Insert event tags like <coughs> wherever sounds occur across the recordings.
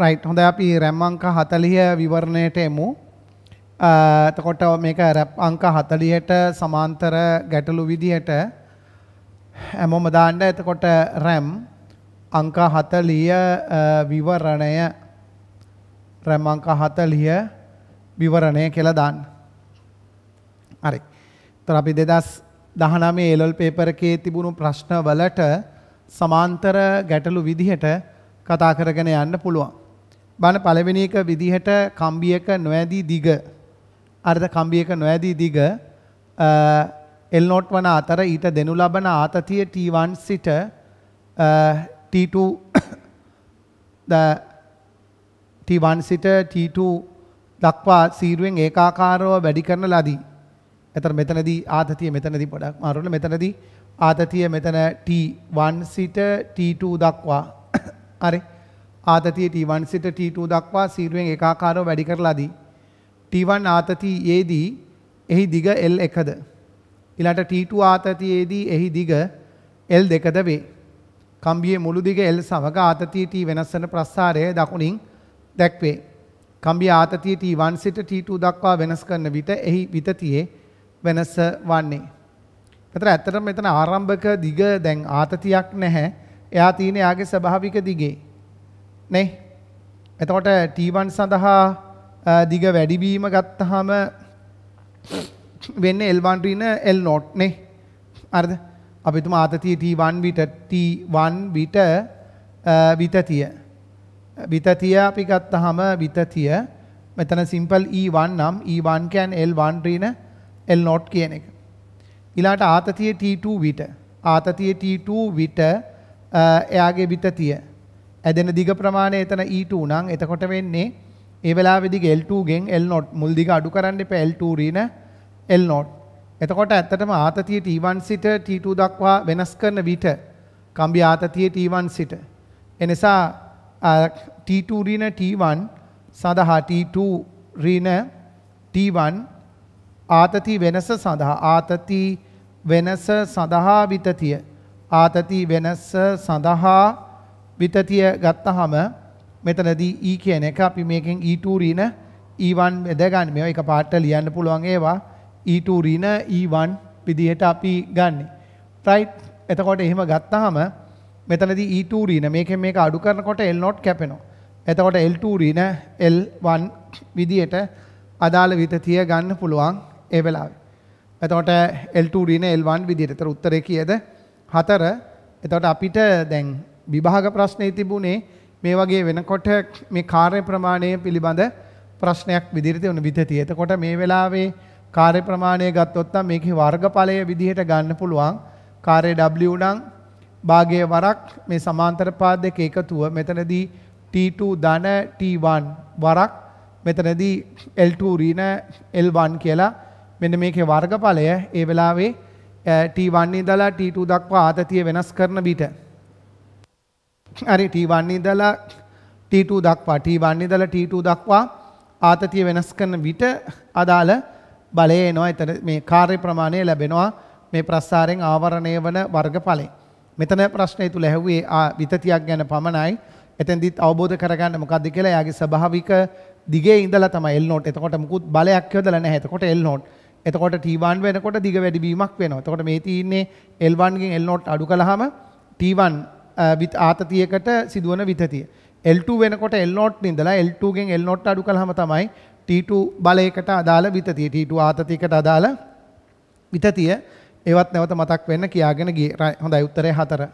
Right හොඳ අපි RAM අංක 40 විවරණයට එමු. එතකොට මේක රැම් අංක 40ට සමාන්තර ගැටලු විදිහට හැමෝම දාන්න. එතකොට රැම් අංක 40 විවරණය රැම් අංක 40 විවරණය කියලා දාන්න. හරි. එතකොට අපි 2019 LL paper එකේ තිබුණු ප්‍රශ්න වලට සමාන්තර ගැටලු විදිහට කතා කරගෙන යන්න පුළුවන්. බණ පළවෙනි එක විදිහට කම්බියක නොඇදී දිග අර්ධ කම්බියක නොඇදී දිග එල් නෝට් වන අතර ඊට දෙනු ලබන ආතතිය T1 සිට T2 T1 සිට T2 දක්වා සීරුවෙන් ඒකාකාරව වැඩි කරන ලදී. එතන මෙතනදී ආතතිය මෙතනදී පොඩක් මාරුන මෙතනදී ආතතිය මෙතන T1 සිට T2 දක්වා හරි ආතතිය T1 සිට T2 දක්වා සීරුවෙන් ඒකාකාරව වැඩි කරලාදී T1 ආතතියේදී එහි දිග L එකද ඊළාට T2 ආතතියේදී එහි දිග L දෙකද වේ. කම්බියේ මුළු දිග L සමග ආතතිය T වෙනස් වන ප්‍රස්සාරය දකුණින් දැක්වේ. කම්බිය ආතතිය T1 සිට T2 දක්වා වෙනස් කරන විට එහි විතතියේ වෙනස වන්නේ. ඒතර ඇත්තටම මෙතන ආරම්භක දිග දැන් ආතතියක් නැහැ. එයා තියෙන යාගේ ස්වභාවික දිගේ. නේ එතකොට T1 සඳහා දිග වැඩිවීම ගත්තහම වෙන්නේ L1 රින L0 නේ හරිද අපි තුමා ආතතිය T1 විට T1 විට විතතිය විතතිය අපි ගත්තහම විතතිය මෙතන සිම්පල් E1 නම් E1 කියන්නේ L1 රින L0 කියන එක ඊළාට ආතතිය T2 විට ආතතිය T2 විට එයාගේ විතතිය ඇදෙන දිග ප්‍රමාණය එතන E2 නම් එතකොට වෙන්නේ ඒ වෙලාවේදී L2 ගෙන් L0 මුල් දිග අඩු කරන්න එපා L2 රින L0. එතකොට ඇත්තටම ආතතිය T1 සිට T2 දක්වා වෙනස් කරන විට කම්බි ආතතිය T1 සිට. එනිසා T2 රින T1 සඳහා T2 රින T1 ආතති වෙනස සඳහා ආතති වෙනස සඳහා විතතිය ආතති වෙනස සඳහා විතතිය ගත්තහම මෙතනදී E කියන එක අපි මේකෙන් E2 ඍණ E1 බෙදගන්න. මේවා එක පාට ලියන්න පුළුවන් ඒවා E2 ඍණ E1 විදිහට අපි ගන්න. right? එතකොට එහෙම ගත්තහම මෙතනදී E2 ඍණ මේකෙන් මේක අඩු කරනකොට L0 කැපෙනවා. එතකොට L2 ඍණ L1 විදිහට අදාළ විතතිය ගන්න පුළුවන් ඒ වෙලාවේ. එතකොට L2 ඍණ L1 විදිහට. ඒතර උත්තරේ කීයද? 4. එතකොට අපිට දැන් විභාග ප්‍රශ්නේ තිබුණේ මේ වගේ වෙනකොට මේ කාර්ය ප්‍රමාණය පිළිබඳ ප්‍රශ්නයක් විදිහට තිබුණ විතතිය. එතකොට මේ වෙලාවේ කාර්ය ප්‍රමාණය ගත්තොත් නම් මේකේ වර්ගඵලය විදිහට ගන්න පුළුවන්. කාර්ය W නම් භාගයේ වරක් මේ සමාන්තර පාද දෙක එකතුව මෙතනදී T2 ධන T1 වරක් මෙතනදී L2 ඍණ L1 කියලා මෙන්න මේකේ වර්ගඵලය ඒ වෙලාවේ T1 ඉඳලා T2 දක්වා ආතතිය වෙනස් කරන විට හරි T1 ඉඳලා T2 දක්වා T1 ඉඳලා T2 දක්වා ආතතිය වෙනස් කරන විට අදාළ බලය එනවා. එතන මේ කාර්ය ප්‍රමාණය ලැබෙනවා මේ ප්‍රස්ථාරයෙන් ආවරණය වන වර්ගඵලෙන්. මෙතන ප්‍රශ්නය තුල ඇහුවේ ආ විතතියක් ගැන පමණයි. එතෙන්දිත් අවබෝධ කරගන්න මොකද්ද කියලා එයාගේ ස්වභාවික දිගේ ඉඳලා තමයි L note. එතකොට මුකුත් බලයක් යොදලා නැහැ. එතකොට L note. එතකොට T1 වෙනකොට දිග වැඩිවීමක් වෙනවා. එතකොට මේ තියෙන්නේ L1 ගෙන් L note අඩු කළාම T1 ආතතියකට සිදුවන විතතිය. L2 වෙනකොට L0 නින්දලා L2 ගෙන් L0 අඩු කළාම තමයි T2 බලයකට අදාළ විතතිය T2 ආතතියකට අදාළ විතතිය ඒවත් නැවත මතක් වෙන්න කියාගෙන ගියේ. හොඳයි උත්තරය 4.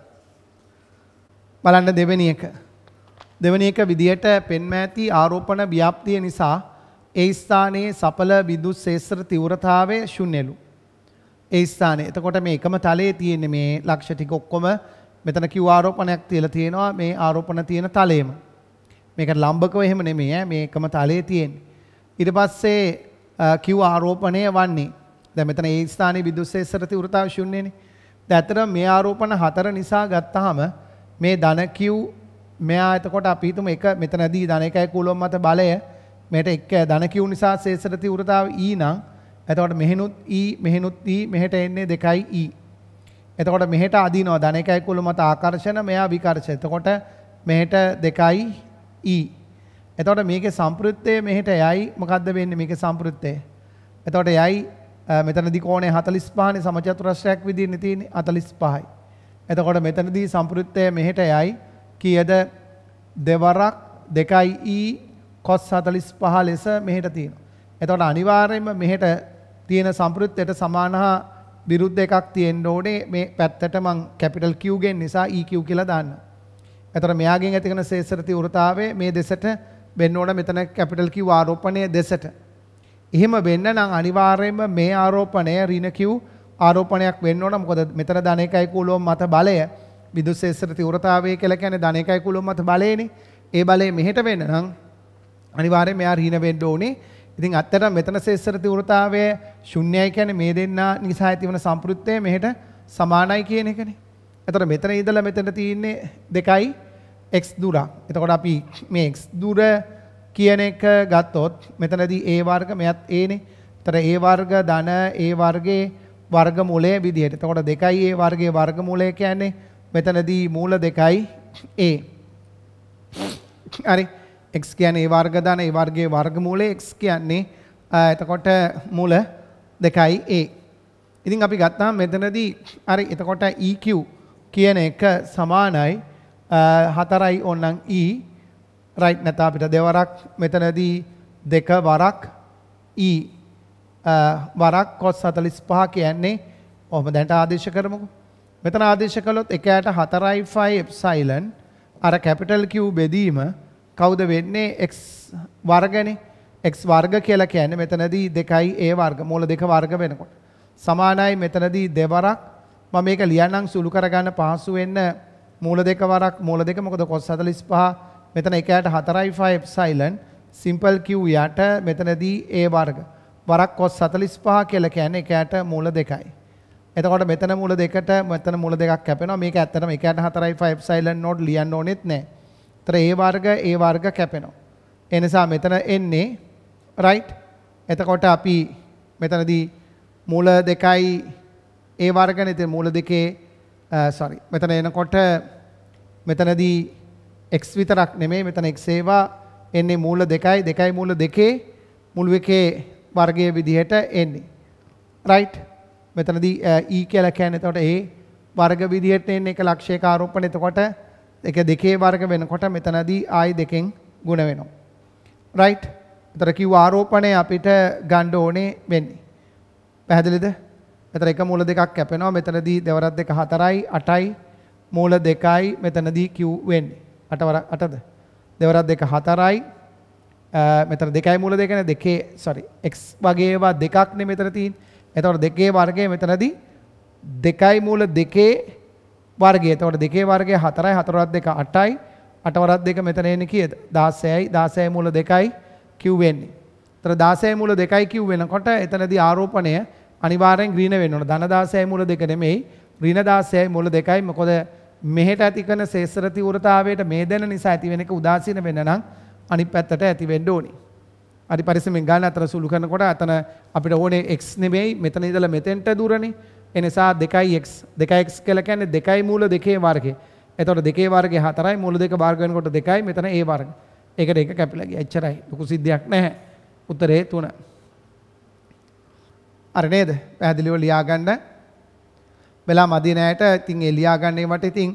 බලන්න දෙවෙනි එක. දෙවෙනි එක විදියට පෙන්මෑති ආරෝපණ ව්‍යාප්තිය නිසා ඒ ස්ථානයේ සපල විදුලි ශේෂ්ත්‍ර තීව්‍රතාවය ශුන්‍යලු. ඒ ස්ථානයේ. එතකොට මේ එකම තලයේ තියෙන මේ ලක්ෂ ටික ඔක්කොම මෙතන කිව් ආරෝපණයක් තියලා තියෙනවා මේ ආරෝපණ තියෙන තලයේම. මේක ලම්බකව එහෙම නෙමෙයි ඈ මේ එකම තලයේ තියෙන්නේ. ඊට පස්සේ කිව් ආරෝපණය වන්නේ දැන් මෙතන ඒ ස්ථානයේ විදුස්සේසරති වෘතාව ශුන්‍යනේ. දැන් අතර මේ ආරෝපණ හතර නිසා ගත්තාම මේ ධන කිව් මෙයා එතකොට අපි හිතමු එක මෙතනදී ධන එකයි කුලොම් මත බලය මෙහෙට එක ධන කිව් නිසා සේසරති වෘතාව ඊ නම් එතකොට මෙහෙනුත් ඊ මෙහෙනුත් ඊ මෙහෙට එන්නේ දෙකයි ඊ එතකොට මෙහෙට අදීනවා ධන එකයි කුල මත ආකර්ෂණ මෙයා විකර්ෂණ. එතකොට මෙහෙට දෙකයි E. එතකොට මේකේ සම්පෘත්තය මෙහෙට යයි මොකද්ද වෙන්නේ මේකේ සම්පෘත්තය? එතකොට යයි මෙතනදී කෝණය 45නේ සමචතුරස්‍රයක් විදිහට තියෙන්නේ 45යි. එතකොට මෙතනදී සම්පෘත්තය මෙහෙට යයි කීයද දෙවරක් 2E cos 45 ලෙස මෙහෙට තියෙනවා. එතකොට අනිවාර්යයෙන්ම මෙහෙට තියෙන සම්පෘත්තයට සමාන හා විරුද්ධ එකක් තියෙන්න ඕනේ මේ පැත්තට මං කැපිටල් Q ගෙන් නිසා EQ කියලා දාන්න. එතකොට මෙයාගෙන් ඇතිවන ශේෂර තීව්‍රතාවය මේ දෙසට වෙන්න ඕන මෙතන කැපිටල් Q ආරෝපණය දෙසට. එහෙම වෙන්න නම් අනිවාර්යයෙන්ම මේ ආරෝපණය ඍණ Q ආරෝපණයක් වෙන්න ඕන. මොකද මෙතන ධන එකයි කූලෝම් මත බලය විදුස් ශේෂර තීව්‍රතාවය කියලා කියන්නේ ධන එකයි කූලෝම් මත බලයනේ. ඒ බලය මෙහෙට වෙන්න නම් අනිවාර්යයෙන් මෙයා ඍණ වෙන්න ඕනේ. ඉතින් ඇත්තටම මෙතන සෙස්සර තීව්‍රතාවය ශුන්‍යයි කියන්නේ මේ දෙන්නා නිසා ඇතිවන සම්පෘත්තය මෙහෙට සමානයි කියන එකනේ. එතකොට මෙතන ඉඳලා මෙතන තියෙන්නේ දෙකයි x දුර. එතකොට අපි මේ x දුර කියන එක ගත්තොත් මෙතනදී a වර්ග මෙයත් a නේ. එතකොට a වර්ග ධන a වර්ගයේ වර්ගමූලය විදිහට. එතකොට 2a වර්ගයේ වර්ගමූලය කියන්නේ මෙතනදී මූල 2යි a. හරි. x කියන්නේ ඒ වර්ග ධන ඒ වර්ගයේ වර්ගමූලය x කියන්නේ එතකොට මුල 2යි a. ඉතින් අපි ගත්තාම මෙතනදී හරි එතකොට EQ කියන එක සමානයි 4යි ඕනනම් E right නැත්නම් අපිට දෙවරක් මෙතනදී දෙක වරක් E වරක් cos 45 කියන්නේ ඔහොම දැනට ආදේශ කරමුකෝ. මෙතන ආදේශ කළොත් 1ට 4යි 5 epsilon අර capital Q බෙදීම 0.5 කවුද වෙන්නේ x වර්ගනේ x වර්ග කියලා කියන්නේ මෙතනදී 2යි a වර්ග මූල දෙක වර්ග වෙනකොට සමානයි මෙතනදී දෙවරක් මම මේක ලියන්නම් සුළු කරගන්න පහසු වෙන්න මූල දෙක වරක් මූල දෙක මොකද cos 45 මෙතන 1ට 4යි 5 epsilon simple q යට මෙතනදී a වර්ග වරක් cos 45 කියලා කියන්නේ 1ට මූල දෙකයි එතකොට මෙතන මූල දෙකට මෙතන මූල දෙකක් කැපෙනවා මේක ඇත්තටම 1ට 4යි 5 epsilon නෝඩ් ලියන්න ඕනෙත් නැහැ ඒතර ඒ වර්ග ඒ වර්ග කැපෙනවා. ඒ නිසා මෙතන එන්නේ right එතකොට අපි මෙතනදී මූල දෙකයි ඒ වර්ගනේ ඉතින් මූල දෙකේ sorry මෙතන එනකොට මෙතනදී x විතරක් නෙමෙයි මෙතන x ඒවා එන්නේ මූල දෙකයි දෙකයි මූල දෙකේ මුළු එකේ වර්ගයේ විදිහට එන්නේ right මෙතනදී e කියලා කියන්නේ එතකොට ඒ වර්ග විදිහට එන්නේ එක ලක්ෂයක ආරෝපණ එතකොට එක දෙකේ වර්ග වෙනකොට මෙතනදී ආයි දෙකෙන් ගුණ වෙනවා. රයිට්? එතර කිව්ව ආරෝපණය අපිට ගන්න ඕනේ වෙන්නේ. පැහැදිලිද? මෙතන එක මූල දෙකක් කැපෙනවා. මෙතනදී දෙවරක් දෙක 4යි 8යි මූල දෙකයි මෙතනදී කිව් වෙන්නේ. 8 8ද? දෙවරක් දෙක 4යි මෙතන දෙකයි මූල දෙකන දෙකේ සොරි x වගේ ඒවා දෙකක් නේ මෙතන තියෙන්නේ. එතකොට දෙකේ වර්ගය මෙතනදී දෙකයි මූල දෙකේ වර්ගය. එතකොට දෙකේ වර්ගය 4යි 4 2 8යි 8 2 මෙතන එන්නේ කීයද? 16යි 16 මූල 2යි Q වෙන්නේ. එතන 16 මූල 2යි Q වෙනකොට එතනදී ආරෝපණය අනිවාර්යෙන් ඍණ වෙන්න ඕන. ධන 16 මූල 2 නෙමෙයි ඍණ 16 මූල 2යි. මොකද මෙහෙට ඇති කරන සේසර තීව්‍රතාවයට මේ දැන නිසා ඇති වෙන එක උදාසීන වෙන්න නම් අනිත් පැත්තට ඇති වෙන්න ඕනේ. අරි පරිස්සමෙන් ගන්න අතර සුළු කරනකොට අතන අපිට ඕනේ x නෙමෙයි මෙතන ඉඳලා මෙතෙන්ට දුරනේ. එනිසා 2x 2x කියලා කියන්නේ 2යි මූල 2 වර්ගය. එතකොට 2 වර්ගය 4යි මූල 2 වර්ග වෙනකොට 2යි මෙතන a වර්ග. ඒකට එක කැපිලා ගියා. එච්චරයි. ලොකු සිද්ධියක් නැහැ. උත්තරේ 3. අර නේද? පැහැදිලිව ලියාගන්න. වෙලා මදි නෑට ඉතින් ඒ ලියාගන්නේ මට ඉතින්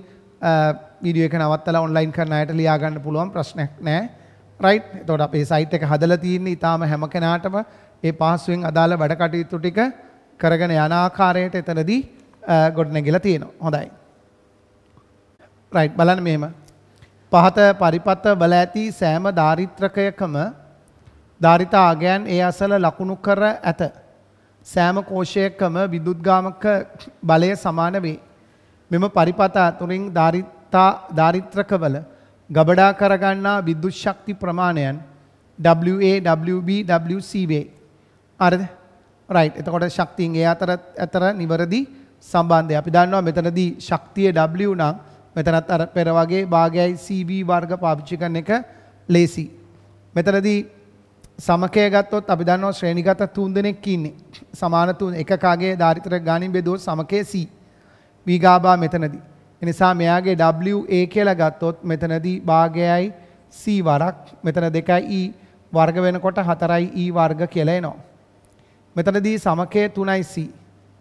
වීඩියෝ එක නවත්තලා ඔන්ලයින් කරන අයට ලියාගන්න පුළුවන් ප්‍රශ්නයක් නෑ. රයිට්. එතකොට අපේ සයිට් එක හදලා තියෙන්නේ ඊටාම හැම කෙනාටම ඒ පහසුවෙන් අදාළ වැඩ කටයුතු ටික කරගෙන යන ආකාරයට එතනදී ගොඩනැගිලා තියෙනවා. හොඳයි. රයිට් බලන්න මෙහෙම. පහත පරිපත වල ඇති සෑම ධාරිත්‍රකයකම ධාරිතා ආගයන් ඒ අසල ලකුණු කර ඇත. සෑම කෝෂයකම විදුද්ගාමක බලය සමාන වේ. මෙම පරිපත අතුරින් ධාරිතා ධාරිත්‍රකවල ගබඩා කරගන්නා විදුෂ්ශක්ති ප්‍රමාණයන් WA, WB, WC වේ. හරිද? රයිට් එතකොට ශක්තියන් ඒ අතර අතර නිවැරදි සම්බන්ධය. අපි දන්නවා මෙතනදී ශක්තිය W නම් මෙතනත් අර පෙර වගේ භාගයයි CB වර්ග පාවිච්චි කරන එක ලේසි. මෙතනදී සමකය ගත්තොත් අපි දන්නවා ශ්‍රේණිගත තුන් දෙනෙක් ඉන්නේ. සමාන තුන් එක කාගේ ධාරිත්‍ර ගානින් බෙදුවොත් සමකය C. B ගාබා මෙතනදී. එනිසා මෙයාගේ WA කියලා ගත්තොත් මෙතනදී භාගයයි C වරක් මෙතන දෙකයි E වර්ග වෙනකොට 4යි E වර්ග කියලා එනවා. මෙතනදී සමකය 3යි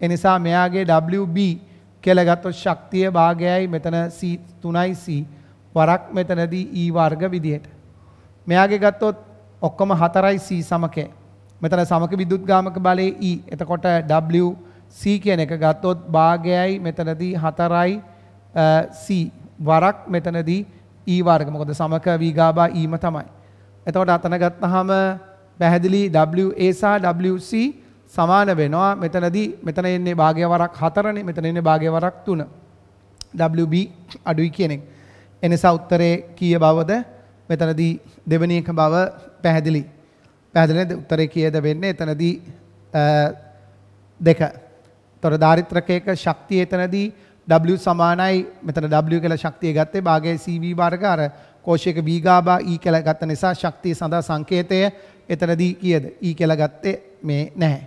එනිසා මෙයාගේ WB කියලා ගත්තොත් ශක්තිය භාගයයි මෙතන C 3යි වරක් මෙතනදී E වර්ග විදිහට. මෙයාගේ ගත්තොත් ඔක්කොම 4යි C සමකය. මෙතන සමක විදුත්ගාමක බලයේ E. එතකොට W C කියන එක ගත්තොත් භාගයයි මෙතනදී 4යි C වරක් මෙතනදී E වර්ග. මොකද සමක V ගාබා E ම තමයි. එතකොට අතන ගත්තාම පැහැදිලි WA සහ WC සමාන වෙනවා මෙතනදී මෙතන එන්නේ භාගය වරක් 4නේ මෙතන එන්නේ භාගය වරක් 3. WB අඩුයි කියන එක. එනිසා උත්තරේ කීය බවද මෙතනදී දෙවෙනි එක බව පැහැදිලි. පැහැදිලි නේද උත්තරේ කීයද වෙන්නේ? එතනදී දෙක. තොර ධාරිත්‍රකයක ශක්තිය එතනදී W සමානයි මෙතන W කියලා ශක්තිය ගත්තේ භාගයේ CV වර්ග අර කෝෂයක V ගාබා E කියලා ගත්ත නිසා ශක්තිය සඳහා සංකේතය එතනදී කීයද E කියලා ගත්තේ මේ නැහැ.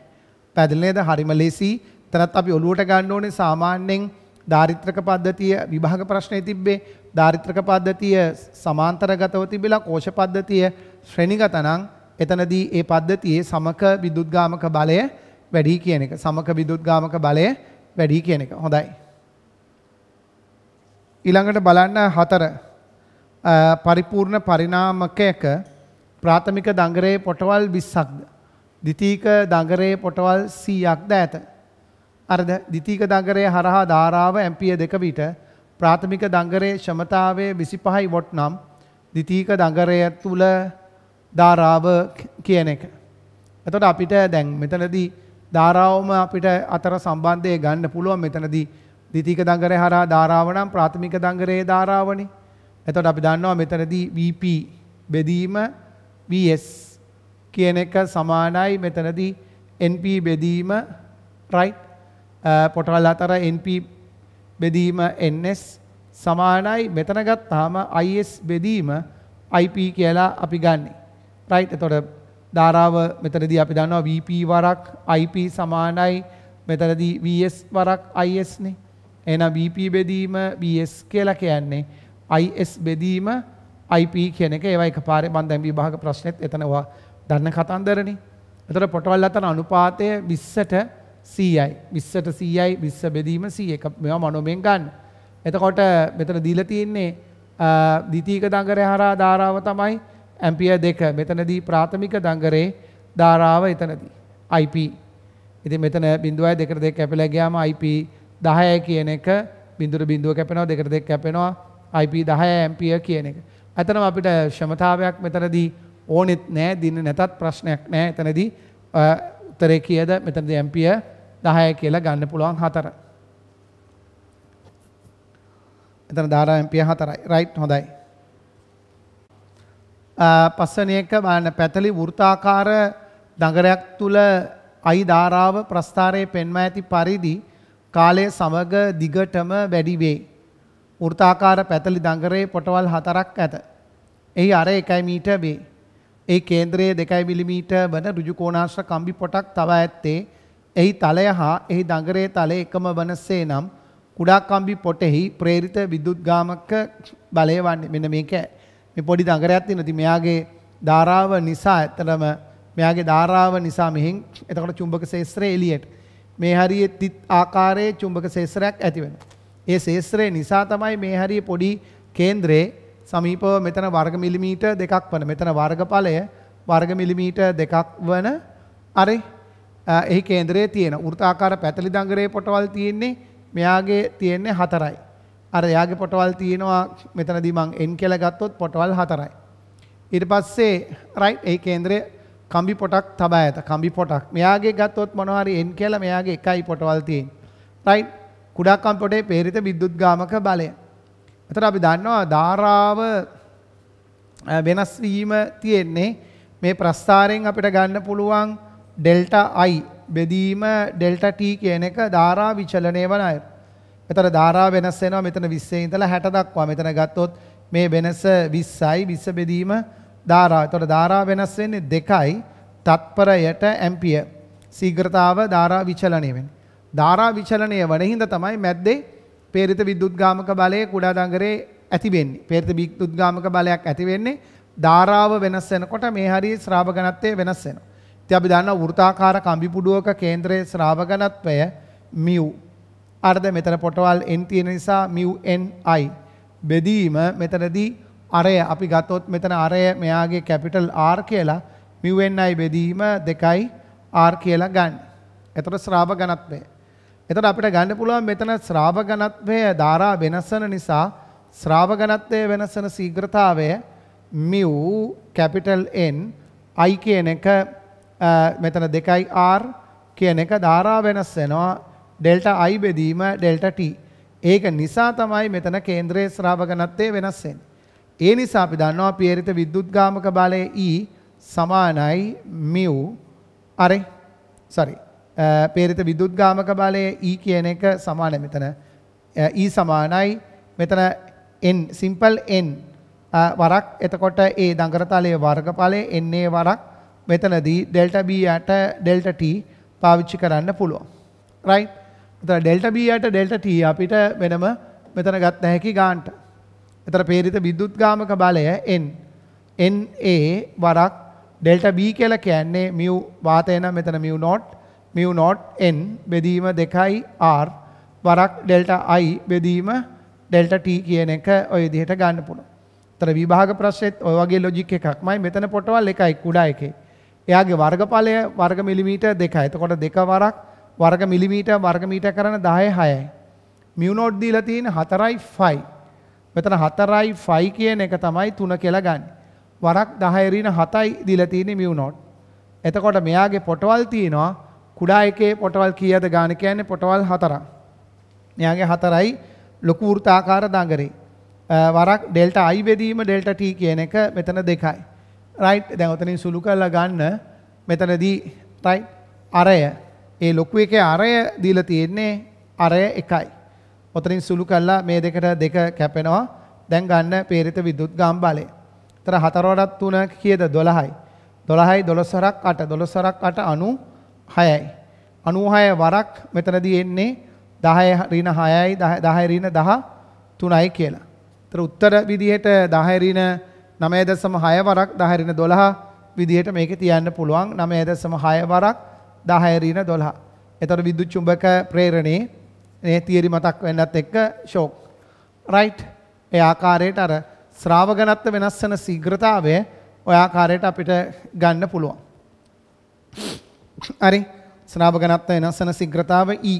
පැදිලනේද හරිම ලෙසි තනත් අපි ඔලුවට ගන්න ඕනේ සාමාන්‍යයෙන් ධාරිත්‍රක පද්ධතිය විභාග ප්‍රශ්නය තිබ්බේ ධාරිත්‍රක පද්ධතිය සමාන්තර ගතව තිබිලා කෝෂ පද්ධතිය ශ්‍රණිගතනං එතනදී ඒ පද්ධතියේ සමක විදුද්ගාමක බලය වැඩි කියන එක සමක විදුද්ගාමක බලය වැඩි කියන එක හොඳයි. ඊළඟට බලන්න හතර පරිපූර්ණ පරිණාමකයක ප්‍රාථමික දංගරයේ පොටවල් 20ක්ද දිතීක දගරයේ පොටවල් 100ක්ද ඇත. අරද දිතීක දගරයේ හරහා ධාරාව ඇම්පිය දෙක විට ප්‍රාථමික දගරයේ ක්ෂමතාවය 25යි වොට් නම් දිතීක දගරය තුල ධාරාව කියන එක. එතකොට අපිට දැන් මෙතනදී ධාරාවම අපිට අතර සම්බන්ධය ගන්න පුළුවන් මෙතනදී දිතීක දගරය හරහා ධාරාව නම් ප්‍රාථමික දගරයේ ධාරාවනේ. එතකොට අපි දන්නවා මෙතනදී VP බෙදීම VS කියන එක සමානයි මෙතනදී NP බෙදීම right පොටවල් අතර NP බෙදීම NS සමානයි මෙතන ගත්තාම IS බෙදීම IP කියලා අපි ගන්නෙ right එතකොට ධාරාව මෙතනදී අපි දන්නවා VP වරක් IP සමානයි මෙතනදී VS වරක් IS නේ එහෙනම් VP බෙදීම VS කියලා කියන්නේ IS බෙදීම IP කියන එක ඒවා එකපාරේ මම දැන් විභාග ප්‍රශ්නෙත් එතනවා දන්න කතන්දරනි. එතට පොටවල් අතන අනුපාතය විස්සට සීයි විස්සට සීයි විස්ස බෙදීම සී එක මෙවා මනොමෙන් ගන්න. එතකොට මෙතන දීල තියෙන්නේ දිතීක දංගරය හරා ධාරාව තමයි ඇම්පිය දෙක මෙතනදී ප්‍රාථමික දංගරේ ධාරාව එතනදී. IP ඉති මෙතන බිඳුවයි දෙකට දෙක් කැපිල ගයාම IP දහය කියන එක බිඳුර බිඳුව කැපෙනවා දෙකට දෙක් කැපෙනවා IP දහය ඇම්පිය කියන එක. ඇතනම් අපිට ශමතාවයක් මෙතනදී ඕනෙත් නෑ දින්න නැතත් ප්‍රශ්නයක් නෑ එතනදී උත්තරේ කීයද මෙතනදී ඇම්පිය 10 කියලා ගන්න පුළුවන් හතර. එතන ධාරා ඇම්පිය 4යි. රයිට් හොඳයි. පස්වෙනි එක බලන්න පැතලි වෘත්තාකාර දඟරයක් තුල අයි ධාරාව ප්‍රස්ථාරයේ පෙන්වා ඇති පරිදි කාලය සමග දිගටම වැඩි වේ. වෘත්තාකාර පැතලි දඟරේ පොටවල් හතරක් ඇත. එහි අර 1 මීටර් වේ. ඒ කේන්ද්‍රයේ 2 මිලිමීටර් වන ඍජු කෝණාශ්‍ර කම්බි පොටක් තවා ඇත්තේ එහි තලය හා එහි දඟරේ තලය එකම වනසේ නම් කුඩා කම්බි පොටෙහි ප්‍රේරිත විදුද්ගාමක බලය වන්නේ මෙන්න මේක මේ පොඩි දඟරයක් තියෙනවා. ඉතින් මෙයාගේ ධාරාව නිසා ඇත්තටම මෙයාගේ ධාරාව නිසා මෙහෙන් එතකොට චුම්බක ශේස්ත්‍රය එළියට මේ හරියේ තිත් ආකාරයේ චුම්බක ශේස්ත්‍රයක් ඇති වෙනවා. ඒ ශේස්ත්‍රය නිසා තමයි මේ හරියේ පොඩි කේන්ද්‍රේ සමීපව මෙතන වර්ග මිලිමීටර් දෙකක් වන මෙතන වර්ගඵලය වර්ග මිලිමීටර් දෙකක් වන අරි එහි කේන්දරයේ තියෙන වෘත්තාකාර පැතලි දඟරේ පොටවල් තියෙන්නේ මෙයාගේ තියෙන්නේ හතරයි. අර එයාගේ පොටවල් තියෙනවා මෙතනදී මං n කියලා ගත්තොත් පොටවල් හතරයි. ඊට පස්සේ රයිට් එහි කේන්දරයේ කම්බි පොටක් තබා ඇත. කම්බි පොටක්. මෙයාගේ ගත්තොත් මොනවා හරි n කියලා මෙයාගේ එකයි පොටවල් තියෙන්නේ. රයිට් කුඩා කම්පොටේ ප්‍රේරිත විද්‍යුත් ගාමක බලය. එතකොට අපි දන්නවා ධාරාව වෙනස් වීම තියෙන්නේ මේ ප්‍රස්ථාරයෙන් අපිට ගන්න පුළුවන් ඩෙල්ටා i බෙදීම ඩෙල්ටා t කියන එක ධාරා විචලනය වන අය. එතන ධාරා වෙනස් වෙනවා මෙතන 20 ඉඳලා 60 දක්වා. මෙතන ගත්තොත් මේ වෙනස 20යි 20 බෙදීම ධාරා. එතකොට ධාරා වෙනස් වෙන්නේ 2යි තත්පරයට ඇම්පියර්. ශීඝ්‍රතාව ධාරා විචලනය වෙන්නේ. ධාරා විචලනය වන හින්දා තමයි මැද්දේ පේරිත විද්‍යුත්ගාමක බලය කුඩාදංගරේ ඇති වෙන්නේ. පේරිත විද්‍යුත්ගාමක බලයක් ඇති වෙන්නේ ධාරාව වෙනස් වෙනකොට මේ හරිය ශ්‍රාව ඝනත්වය වෙනස් වෙනවා. ඉතින් අපි දන්නා වෘත්තාකාර කම්බි පුඩුවක කේන්ද්‍රයේ ශ්‍රාව ඝනත්වය μ. අර්ධ මෙතන පොටවල් n තියෙන නිසා μ ni බෙදීම මෙතනදී අරය අපි ගත්තොත් මෙතන අරය මෙයාගේ කැපිටල් R කියලා μ ni බෙදීම 2 R කියලා ගන්න. එතකොට ශ්‍රාව ඝනත්වය එතකොට අපිට ගන්න පුළුවන් මෙතන ශ්‍රාවකණත්වය ධාරා වෙනස් වෙන නිසා ශ්‍රාවකණත්වයේ වෙනස් වෙන ශීඝ්‍රතාවය mu capital N i කියන එක මෙතන 2i r කියන එක ධාරා වෙනස් වෙනවා ඩෙල්ටා i බෙදීම ඩෙල්ටා t ඒක නිසා තමයි මෙතන කේන්ද්‍රයේ ශ්‍රාවකණත්වය වෙනස් වෙන්නේ. ඒ නිසා අපි දන්නවා පියරිත විද්‍යුත්ගාමක බලය E සමානයි mu අරේ sorry පේරිත විදුද්ගාමක බලය E කියන එක සමාන මෙතන. E සමානයි මෙතන n simple n වරක් එතකොට ඒ දඟරතලයේ වර්ගඵලය na වරක් මෙතනදී delta b යට delta t පාවිච්චි කරන්න පුළුවන්. right? එතන delta b යට delta t අපිට වෙනම මෙතන ගන්න හැකි ගන්නට. එතන පේරිත විදුද්ගාමක බලය n na වරක් delta b කියලා කියන්නේ mu වාතය නම් මෙතන mu not mu not n බෙදීම 2යි r වරක් ඩෙල්ටා i බෙදීම ඩෙල්ටා t කියන එක ඔය විදිහට ගන්න පුළුවන්. ତර විභාග ප්‍රශ්නෙත් ඔය වගේ ලොජික් එකක්මයි මෙතන පොටවල් එකයි කුඩා එකේ. එයාගේ වර්ගඵලය වර්ග මිලිමීටර් 2යි. එතකොට 2 වරක් වර්ග මිලිමීටර් වර්ග මීටර් කරන 10 6යි. මියු නෝට් දීලා තියෙන 4යි 5. මෙතන 4යි 5 කියන එක තමයි 3 කියලා ගන්න. වරක් 10 ඍණ 7යි දීලා තියෙන්නේ මියු නෝට්. එතකොට මෙයාගේ පොටවල් තියෙනවා 0.5 කුඩා එකේ පොටවල් කීයද ගාන කියන්නේ පොටවල් හතරක්. මෙයාගේ හතරයි ලොකු වෘත්තාකාර දඟරේ. වරක් ඩෙල්ටා i බෙදීම ඩෙල්ටා t කියන එක මෙතන දෙකයි. රයිට් දැන් ඔතනින් සුළු කරලා ගන්න මෙතනදී රයිට් අරය ඒ ලොකු එකේ අරය දීලා තියෙන්නේ අරය එකයි. ඔතනින් සුළු කරලා මේ දෙකට දෙක කැපෙනවා. දැන් ගන්න පේරිත විදුත් ගම්බලය. තර හතරවටත් තුන කියද දොළහයි. දොළහයි දොළොස්සරක් අට දොළොස්සරක් අට අනු 6යි. 96 වරක් මෙතනදී එන්නේ 10 ඍණ 6යි 10 ඍණ 13යි කියලා. ඒතර උත්තර විදිහට 10 ඍණ 9.6 වරක් 10 ඍණ 12 විදිහට මේක තියන්න පුළුවන් 9.6 වරක් 10 ඍණ 12. ඒතර විදුලි චුම්බක ප්‍රේරණේ මේ තියරි මතක් වෙන්නත් එක්ක ෂෝක්. රයිට්. ඒ ආකාරයට අර ශ්‍රාවකනත්ව වෙනස් වෙන ශීඝ්‍රතාවය ඔය ආකාරයට අපිට ගන්න පුළුවන්. හරි. ස්නාව ඝනත්වය වෙනස්වන ශීඝ්‍රතාව E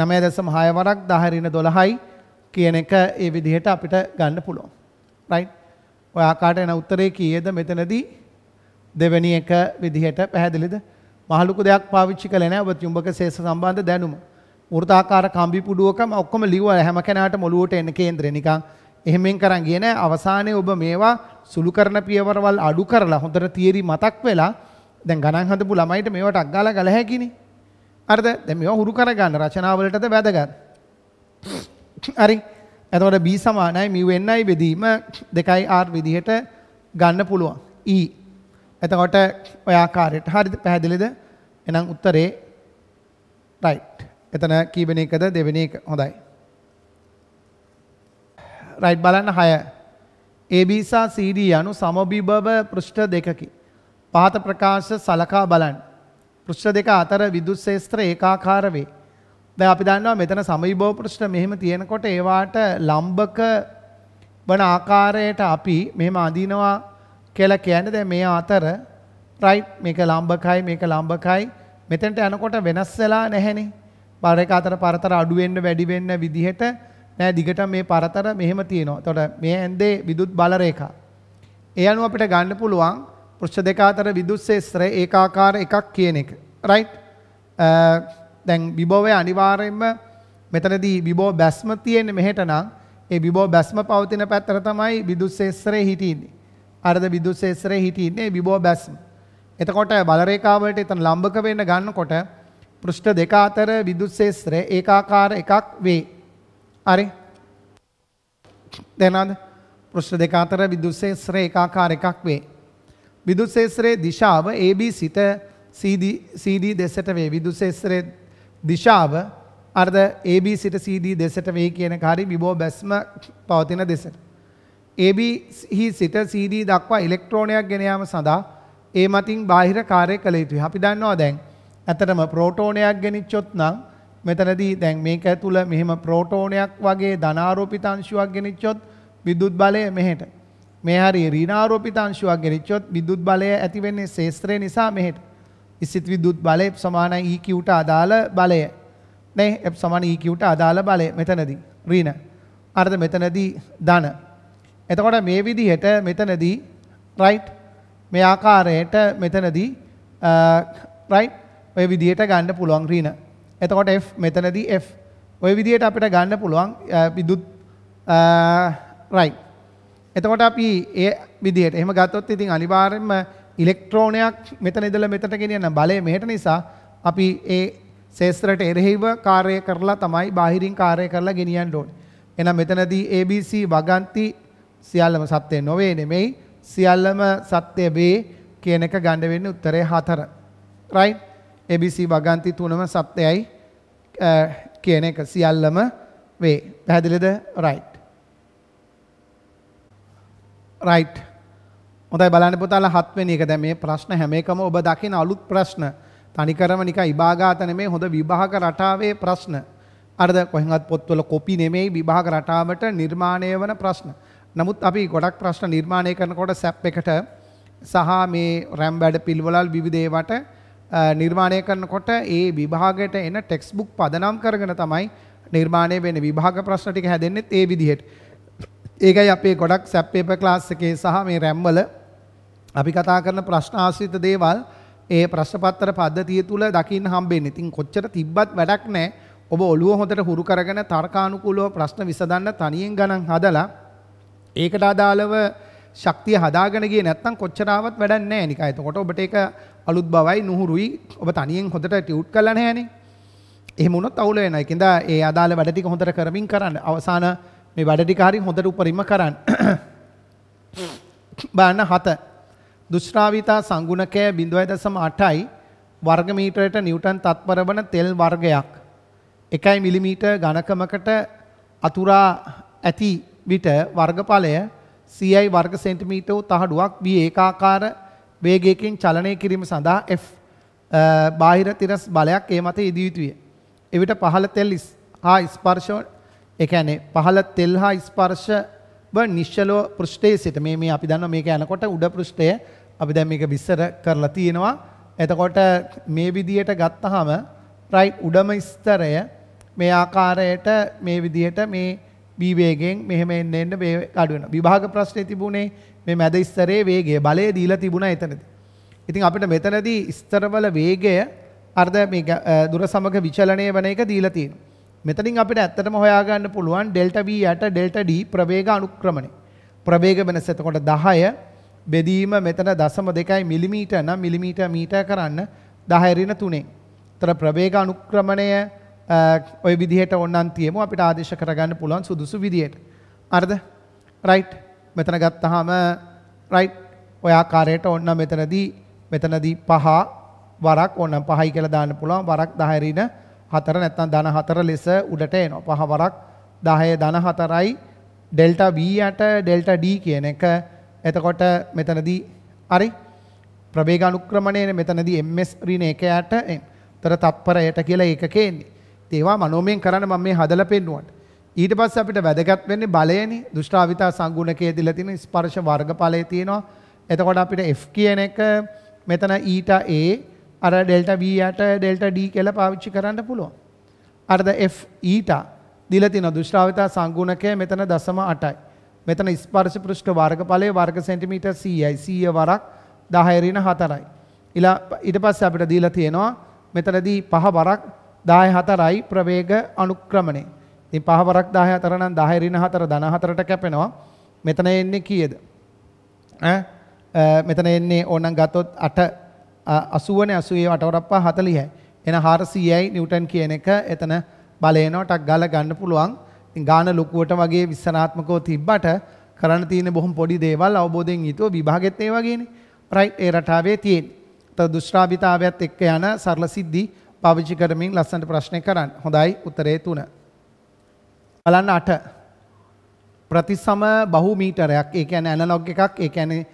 9.6 වරක් 10 ඍණ 12යි කියන එක ඒ විදිහට අපිට ගන්න පුළුවන්. රයිට්. ඔය ආකාරයට එන උත්තරේ කීයද මෙතනදී දෙවෙනි එක විදිහට පැහැදිලිද? මහලුකු දෙයක් පාවිච්චි කළේ නැහැ ඔබ චුම්බක ශේෂ සම්බන්ධ දැනුම. වෘතාකාර කම්බි පුඩුවකම ඔක්කොම ලිව්වා හැම කෙනාටම ඔලුවට එන කේන්දරේ නිකන් එහෙමෙන් කරන් ගියේ නැහැ. අවසානයේ ඔබ මේවා සුළු කරන පියවරවල් අඩු කරලා හොඳට තියරි මතක් වෙලා දැන් ගණන් හදපු ළමයිට මේවට අක්ගාලා ගල හැකිනේ. හරිද? දැන් මේවා හුරු කරගන්න රචනාවලටද වැදගත්. හරි. එතකොට B සමානයි mu ni බෙදීම 2i r විදිහට ගන්න පුළුවන්. E. එතකොට ඔය ආකාරයට හරිද පැහැදිලිද? එහෙනම් උත්තරේ right. එතන කීවෙනි එකද දෙවෙනි එක හොඳයි. right බලන්න 6. AB සහ CD යනු සමබිබව පෘෂ්ඨ දෙකකි. පහත ප්‍රකාශ සලකා බලන්න. පෘෂ්ඨ දෙක අතර විදුත් ශේස්ත්‍ර ඒකාකාර වේ. දැන් අපි දන්නවා මෙතන සමීභව පෘෂ්ඨ මෙහෙම තියෙනකොට ඒවාට ලම්බක වන ආකාරයට අපි මෙහෙම අඳිනවා කියලා කියන්නේ දැන් මේ අතර රයිට් මේක ලම්බකයි මේක ලම්බකයි මෙතෙන්ට යනකොට වෙනස් වෙලා නැහෙනේ. බර එක අතර පරතර අඩු වෙන්න වැඩි වෙන්න විදිහට නෑ දිගට මේ පරතර මෙහෙම තියෙනවා. එතකොට මේ ඇන්දේ විදුත් බල රේඛා. ඒ අනුව අපිට ගන්න පුළුවන් පෘෂ්ඨ දෙක අතර විදුස්සේ ශ්‍රේ ඒකාකාර එකක් කියන එක. රයිට්? දැන් බිබෝවේ අනිවාර්යයෙන්ම මෙතනදී බිබෝ බැස්ම තියෙන්නේ මෙහෙට නම් ඒ බිබෝ බැස්ම පවතින පැත්තට තමයි විදුස්සේස්ත්‍රේ හිටින්නේ. අරද විදුස්සේස්ත්‍රේ හිටින්නේ බිබෝ බැස්ම. එතකොට බල රේඛාවලට එතන ලම්බක වෙන්න ගන්නකොට පෘෂ්ඨ දෙක අතර විදුස්සේස්ත්‍රේ ඒකාකාර එකක් වේ. හරි? දැන් අද පෘෂ්ඨ දෙක අතර විදුස්සේස්ත්‍රේ ඒකාකාර එකක් වේ. විදුශේෂරයේ දිශාව AB සිත CD දෙසට වේ. විදුශේෂරයේ දිශාව අර්ද AB සිට CD දෙසට වේ කියන කාරි විභව බැස්ම පවතින දෙසට. AB හි සිට CD දක්වා ඉලෙක්ට්‍රෝනයක් ගෙන යාම සඳහා ඒ මතින් බාහිර කාර්ය කළ යුතුයි. අපි දන්නවා දැන් ඇත්තටම ප්‍රෝටෝනයක් ගෙනිච්චොත් නම් මෙතනදී දැන් මේක ඇතුළ මෙහෙම ප්‍රෝටෝනයක් වගේ ධනාරෝපිත අංශුවක් ගෙනිච්චොත් විදුලි බලය මෙහෙට මේ හරි ඍණාරෝපිත අංශුවක් ගෙනිච්චොත් විදුලි බලය ඇති වෙන්නේ ශේස්ත්‍රය නිසා මෙහෙට. ස්ථිත විදුලි බලය සමානයි EQ ට අදාළ බලය. නේ F සමාන EQ ට අදාළ බලය මෙතනදී ඍණ. අරද මෙතනදී ධන. එතකොට මේ විදිහට මෙතනදී රයිට් මේ ආකාරයට මෙතනදී රයිට් ඔය විදිහට ගන්න පුළුවන් ඍණ. එතකොට F මෙතනදී F ඔය විදිහට අපිට ගන්න පුළුවන් විදුත් රයිට් එතකොට අපි ඒ විදිහට එහෙම ගත්තොත් ඉතින් අනිවාර්යයෙන්ම ඉලෙක්ට්‍රෝනයක් මෙතන ඉඳලා මෙතට ගෙනියන බලය මෙහෙට නිසා අපි ඒ ශේස්ත්‍රයට එරෙහිව කාර්ය කරලා තමයි බාහිරින් කාර්ය කරලා ගෙනියන්න ඕනේ. එහෙනම් මෙතනදී ABC වගන්ති සියල්ලම සත්‍ය නොවේ නෙමෙයි සියල්ලම සත්‍ය B කියන එක ගන්න වෙන්නේ උත්තරේ 4. right ABC වගන්ති තුනම සත්‍යයි කියන එක සියල්ලම වේ. පැහැදිලිද? right රයිට් හොඳයි බලන්න පුතාලා හත්වෙනි එක දැන් මේ ප්‍රශ්න හැම එකම ඔබ දකින අලුත් ප්‍රශ්න තනිකරම නිකන් ඉබාගාත නෙමේ හොඳ විභාග රටාවේ ප්‍රශ්න අරද කොහෙන්වත් පොත්වල කොපි නෙමෙයි විභාග රටාවට නිර්මාණය වන ප්‍රශ්න. නමුත් අපි ගොඩක් ප්‍රශ්න නිර්මාණය කරනකොට සැප් එකට සහ මේ රැම් වැඩ පිළිවෙලල් විවිධේවට නිර්මාණය කරනකොට ඒ විභාගයට එන ටෙක්ස්ට් බුක් පදනම් කරගෙන තමයි නිර්මාණය වෙන්නේ. විභාග ප්‍රශ්න ටික හැදෙන්නේ ඒ විදිහට. ඒකයි අපේ ගොඩක් සැප් පේපර් ක්ලාස් එකේ සහ මේ රැම්වල අපි කතා කරන ප්‍රශ්න ආශ්‍රිත දේවල් ඒ ප්‍රශ්න පත්‍ර පද්ධතිය තුල දකින්න හම්බෙන්නේ. ඉතින් කොච්චර තිබ්බත් වැඩක් නැහැ. ඔබ ඔළුව හොඳට හුරු කරගෙන තර්කානුකූලව ප්‍රශ්න විසඳන්න තනියෙන් ගණන් හදලා ඒකට අදාළව ශක්තිය හදාගෙන ගියේ නැත්නම් කොච්චරවත් වැඩක් නැහැ නිකන්. එතකොට ඔබට ඒක අලුත් බවයි නුහුරුයි. ඔබ තනියෙන් හොඳට ටියුට් කරලා නැහැනේ. එහෙම වුණොත් අවුල වෙනවා. ඒකෙන්ද ඒ අදාළ වැඩ ටික හොඳට කරමින් කරන්න. අවසාන මේ වැඩටිකාරී හොඳට උපරිම කරන්න. <coughs> බාන හත දුෂ්්‍රාවිතා සංගුණකය බිඳුවයි දසම අටයි වර්ගමීටරයට නිවටන් තත්පර වන තෙල් වර්ගයක්. එකයි මිලිමීට ගණකමකට අතුරා ඇති විට වර්ගඵලය සයි වර්ග සෙන්ටිමීට වූ තහඩුවක් වී ඒකාකාර වේගයකින් චලනය කිරීම සඳහා F බාහිර තිරස් බලයක් ඒ මත ඉදියුතුය. එවිට පහළ තෙල් හා ස්පර්ශ ඒ කියන්නේ පහළ තෙල් හා ස්පර්ශ බ නිශ්චලව පෘෂ්ඨයේ සිට මේ මේ අපි දන්නවා මේක යනකොට උඩ පෘෂ්ඨය අපි දැන් මේක විස්තර කරලා තියෙනවා. එතකොට මේ විදියට ගත්තාම රයිට් උඩම ස්තරය මේ ආකාරයට මේ විදියට මේ B වේගයෙන් මෙහෙම එන්න එන්න වේග අඩු වෙනවා. විභාග ප්‍රශ්නේ තිබුණේ මේ මැද ස්තරයේ වේගය බලය දීලා තිබුණා එතනදී. ඉතින් අපිට මෙතනදී ස්තරවල වේගය අර්ධ මේ දුර සමග විචලනය වෙන එක දීලා තියෙනවා. මෙතනින් අපිට ඇත්තටම හොයාගන්න පුළුවන් ඩෙල්ටා V යට ඩෙල්ටා D ප්‍රවේග අනුක්‍රමණය. ප්‍රවේග වෙනස එතකොට 10 බෙදීම මෙතන 0.2 මිලිමීටර් නම් මිලිමීටර් මීටර් කරන්න 10 ඍණ 3. ඒතර ප්‍රවේග අනුක්‍රමණය ඔය විදිහට ඕනනම් තියමු අපිට ආදේශ කරගන්න පුළුවන් සුදුසු විදිහට. හරිද? right. මෙතන ගත්තාම right ඔය ආකාරයට ඕනනම් මෙතනදී මෙතනදී 5 වරක් ඕනනම් 5යි කියලා දාන්න පුළුවන් වරක් 10 ඍණ හතර නැත්නම් ධන හතර ලෙස උඩට එනවා. පහවරක් 10 ධන හතරයි ඩෙල්ටා B යට ඩෙල්ටා D කියන එක. එතකොට මෙතනදී හරි ප්‍රවේග අනුක්‍රමණයනේ මෙතනදී MS ඍණ 1 යට තර තත්පරයට කියලා ඒකකේ එන්නේ. ඒවා මනෝමයෙන් කරන්න මම මේ හදලා පෙන්නුවාට. ඊට පස්සේ අපිට වැදගත් වෙන්නේ බලයනේ. දුෂ්ටාවිතා සංගුණකයේ දීලා තියෙන ස්පර්ශ වර්ගඵලයේ තියෙනවා. එතකොට අපිට F කියන එක මෙතන ඊට A අර ඩෙල්ට බීයට ඩෙල්ට ඩී කියල පාවිච්චි කරන්න පුළුවන්. අර්ද F ඊට e දිලතින දුෂ්්‍රාවතා සංගුණකය මෙතන දසම අටයි. මෙතන ස්පර්ශ පෘෂ්ට වර්ගඵලය වර්ග සෙන්ටිමීට සීයයි සීය වරක් දහයරින හතරයි. ඉලා ඉට පස්ස අපිට දීල තියෙනවා මෙතනදී පහ වරක් දාය හතරයි ප්‍රවේග අනුක්‍රමණය. ති පහවරක් දාහ අතරනම් දහයරින හතර දන හතරට කැපෙනවා මෙතන එන්නේ කියද. මෙතන එන්නේ ඕනන් ගතොත් අට 80නේ 80 වටවරප්පා 40යි. එන 400යි නිව්ටන් කියන එක එතන බලය එනවා ටක් ගාලා ගන්න පුළුවන්. ඉතින් ගාන ලොකුවට වගේ විස්තරාත්මකව තිබ්බට කරන්න තියෙන බොහොම පොඩි දේවල් අවබෝධයෙන් යුතුව විභාගෙත් ඒ වගේනේ. රයිට් ඒ රටාවේ තියෙන. තව දුෂ්ටාභිතාවයත් එක්ක යන සරල සිද්ධි පාවිච්චි කරමින් ලස්සනට ප්‍රශ්නය කරන්න. හොඳයි උත්තරේ 3. බලන්න 8. ප්‍රතිසම බහු මීටරයක්. ඒ කියන්නේ ඇනලොග් එකක්. ඒ කියන්නේ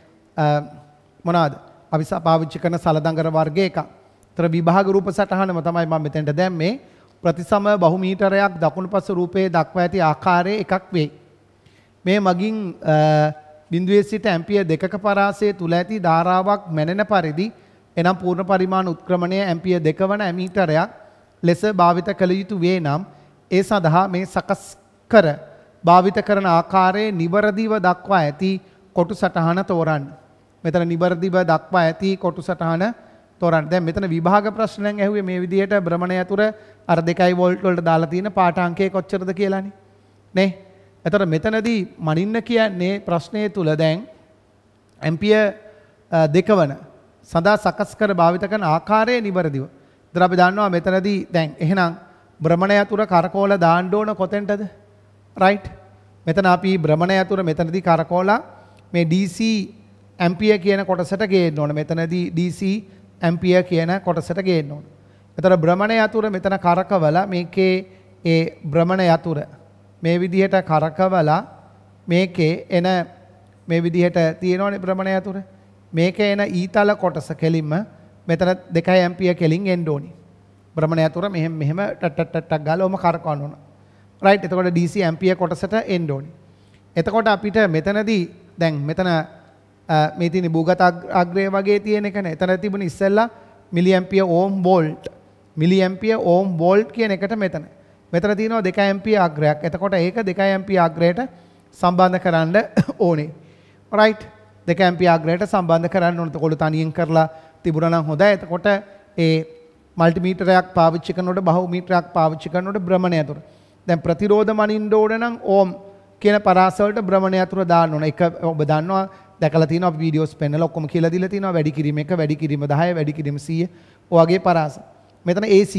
මොනවාද? අපි පාවිච්චි කරන සලදඟර වර්ගය එකක්. ඒතර විභාග රූප සටහනම තමයි මම මෙතෙන්ට දැම්මේ. ප්‍රතිසම බහු මීටරයක් දකුණු පස රූපයේ දක්වා ඇති ආකාරයේ එකක් වෙයි. මේ මගින් බිඳුවේ සිට ඇම්පියර් දෙකක පරාසය තුල ඇති ධාරාවක් මැනෙන පරිදි එනම් පූර්ණ පරිමාණ උත්ක්‍රමණය ඇම්පියර් දෙක වන ඇමීටරයක් ලෙස භාවිත කළ යුතු වේ නම් ඒ සඳහා මේ සකස් කර භාවිත කරන ආකාරයේ නිවරදිව දක්වා ඇති කොටු සටහන තෝරන්න. මෙතන නිවර්දිව දක්වා ඇති කොටු සටහන තොරන්. දැන් මෙතන විභාග ප්‍රශ්නයෙන් ඇහුවේ මේ විදිහට භ්‍රමණය ඇතුර අර 2 වෝල්ට් වලට දාලා තියෙන පාට අංකය කොච්චරද කියලානේ. නේ? එතකොට මෙතනදී මනින්න කියන්නේ ප්‍රශ්නයේ තුල දැන් ඇම්පියර් දෙකවන සදා සකස් කර භාවිත කරන ආකාරයේ නිවර්දිව. ඉතින් අපි දන්නවා මෙතනදී දැන් එහෙනම් භ්‍රමණය ඇතුර කරකෝල දාන්න ඕන කොතෙන්ටද? රයිට්. මෙතන අපි භ්‍රමණය ඇතුර මෙතනදී කරකෝලා මේ DC ඇම්පිය කියන කොටසට ගේන්න ඕන. මෙතනදී DC ඇම්පිය කියන කොටසට ගේන්න ඕන. එතන භ්‍රමණ යතුර මෙතන කරකවලා මේකේ ඒ භ්‍රමණ යතුර මේ විදිහට කරකවලා මේකේ එන මේ විදිහට තියෙනවනේ භ්‍රමණ යතුර. මේක එන ඊතල කොටස කෙලින්ම මෙතන 2 ඇම්පිය කෙලින් එන්න ඕනේ. භ්‍රමණය තුර මෙහෙම මෙහෙම ටට් ටට් ගාලා ඔම කරකවන්න ඕන. රයිට් එතකොට DC ඇම්පියර් කොටසට එන්න ඕනේ. එතකොට අපිට මෙතනදී දැන් මෙතන මේ තියෙන භූගත අග්‍රය වගේ තියෙන එක නෑ. එතන තිබුණ ඉස්සෙල්ලා මිලිඇම්පිය ඕම් වෝල්ට්. මිලිඇම්පිය ඕම් වෝල්ට් කියන එකට මෙතන. මෙතන තියෙනවා 2 ඇම්පිය අග්‍රයක්. එතකොට ඒක 2 ඇම්පිය අග්‍රයට සම්බන්ධ කරන්න <coughs> ඕනේ. රයිට් 2 ඇම්පිය අග්‍රයට සම්බන්ධ කරන්න ඕනේ. එතකොට තනියෙන් කරලා තිබුණා නම් හොඳයි. එතකොට ඒ මල්ටිමීටරයක් පාවිච්චි කරනකොට බහු මීටරයක් පාවිච්චි කරනකොට භ්‍රමණය ඇතුළ. දැන් ප්‍රතිරෝධ මනින්න ඕන නම් ඕම් කියන පරාස වලට භ්‍රමණය ඇතුළ දාන්න ඕන. ඒක ඔබ දන්නවා දැකලා තියෙනවා අපි වීඩියෝස් පෙන්නලා ඔක්කොම කියලා දීලා තියෙනවා වැඩි කිරීම 1 වැඩි කිරීම 10 වැඩි කිරීම 100 ඔයගේ පරාස. මෙතන AC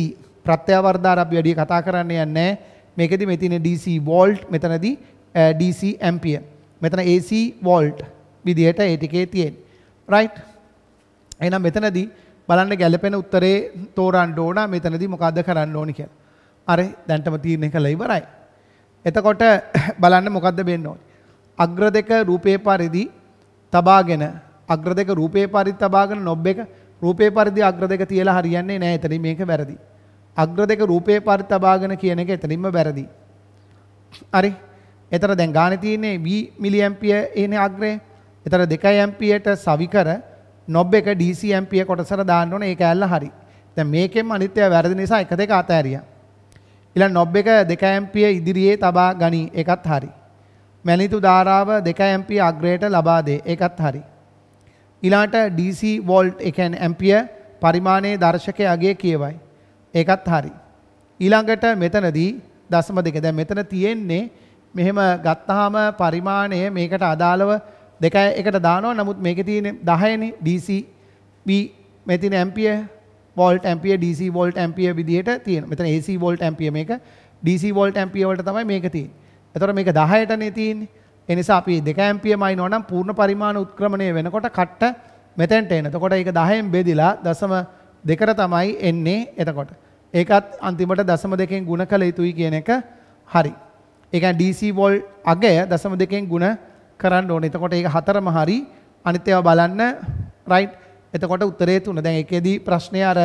ප්‍රත්‍යවර්ධාර අපි වැඩි කතා කරන්න යන්නේ මේකෙදි මේ තියෙන DC volt මෙතනදී DC ampere. මෙතන AC volt විදිහට ඒ ටිකේ තියෙන. right එහෙනම් මෙතනදී බලන්න ගැළපෙන උත්තරේ තෝරන්න ඕන මෙතනදී මොකද්ද කරන්න ඕනි කියලා. අර දැන්ටම තීරණය කළා ඉවරයි. එතකොට බලන්න මොකද්ද වෙන්න ඕනි. අග්‍ර දෙක රූපේ පරිදි තබාගෙන අග්‍ර දෙක රූපේ පරිදි තබාගෙන නොබ් එක රූපේ පරිදි අග්‍ර දෙක තියලා හරියන්නේ නැහැ. එතනින් මේක වැරදි. අග්‍ර දෙක රූපේ පරිදි තබාගෙන කියන එක එතනින්ම වැරදි. හරි. එතර දැන් ගානේ තියෙන්නේ V මිලිඇම්පියර් එනේ අග්‍රය. එතර 2 ඇම්පියට සවිකර නොබ් එක DC ඇම්පියර් කොටසට දාන්න ඕනේ. ඒක ඇල්ල හරි. දැන් මේකෙම අනිත්‍ය වැරදි නිසා එක දෙක අතහැරියා. ඊළඟ නොබ් එක 2 ඇම්පියර් ඉදිරියේ තබා ගනි. ඒකත් හරි. මැලිතු ධාරාව 2 ඇම්පිය අග්‍රයට ලබා දේ. ඒකත් හරි. ඊළාට DC වෝල්ට් ඒ කියන්නේ ඇම්පිය පරිමාණයේ දර්ශකයගේ කියවයි. ඒකත් හරි. ඊළඟට මෙතනදී දශම දෙක. දැන් මෙතන තියෙන්නේ මෙහෙම ගත්තාම පරිමාණය මේකට අදාළව දෙකයි එකට දානවා. නමුත් මේකේ තියෙන 10නේ DC B මෙතන ampere volt ampere DC volt ampere විදිහට තියෙනවා. මෙතන AC වෝල්ට් ඇම්පිය මේක DC වෝල්ට් ඇම්පිය වලට තමයි මේක තියෙන්නේ. එතකොට මේක 10ටනේ තියෙන්නේ. ඒ නිසා අපි 2 ඇම්පියර් මයින් ඕනම් පූර්ණ පරිමාණ උත්ක්‍රමණය වෙනකොට කට්ට මෙතැන්ට එන. එතකොට ඒක 10න් බෙදිලා දශම දෙකට තමයි එන්නේ එතකොට. ඒකත් අන්තිමට දශම දෙකෙන් ಗುಣ කළ යුතුයි කියන එක හරි. ඒ කියන්නේ DC volt අගය දශම දෙකෙන් ಗುಣ කරන්න ඕනේ. එතකොට ඒක හතරම හරි. අනිත් ඒවා බලන්න right. එතකොට උත්තරේ තුන. දැන් එකේදී ප්‍රශ්නය අර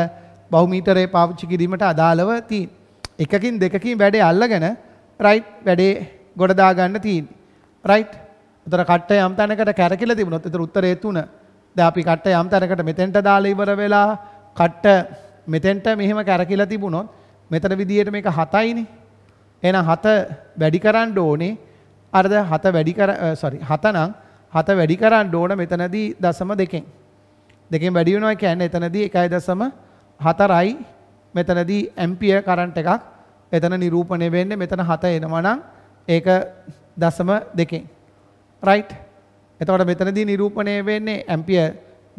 බහුමීටරේ පාවිච්චි කිරීමට අදාළව තියෙන. එකකින් දෙකකින් වැඩේ අල්ලගෙන right වැඩේ ගොඩදා ගන්න තියෙන්නේ. රයිට්? උතර කට්ට යම් තැනකට කැරකිලා තිබුණොත් උතර උත්තරේ 3. දැන් අපි කට්ට යම් තැනකට මෙතෙන්ට දාලා ඉවර වෙලා කට්ට මෙතෙන්ට මෙහෙම කැරකිලා තිබුණොත් මෙතන විදියට මේක 7යිනේ. එහෙනම් 7 වැඩි කරන්න ඕනේ. අරද 7 වැඩි කර sorry 7 නම් 7 වැඩි කරන්න ඕන මෙතනදී දශම දෙකෙන්. දෙකෙන් වැඩි වෙනවා කියන්නේ එතනදී 1.4යි මෙතනදී ඇම්පියර් කරන්ට් එකක් එතන නිරූපණය වෙන්නේ මෙතන 7 එනවා නම් ඒක දසම දෙකෙන්. රයිට් එතවට මෙතනදී නිරූපණය වෙන්නේ ඇම්පිය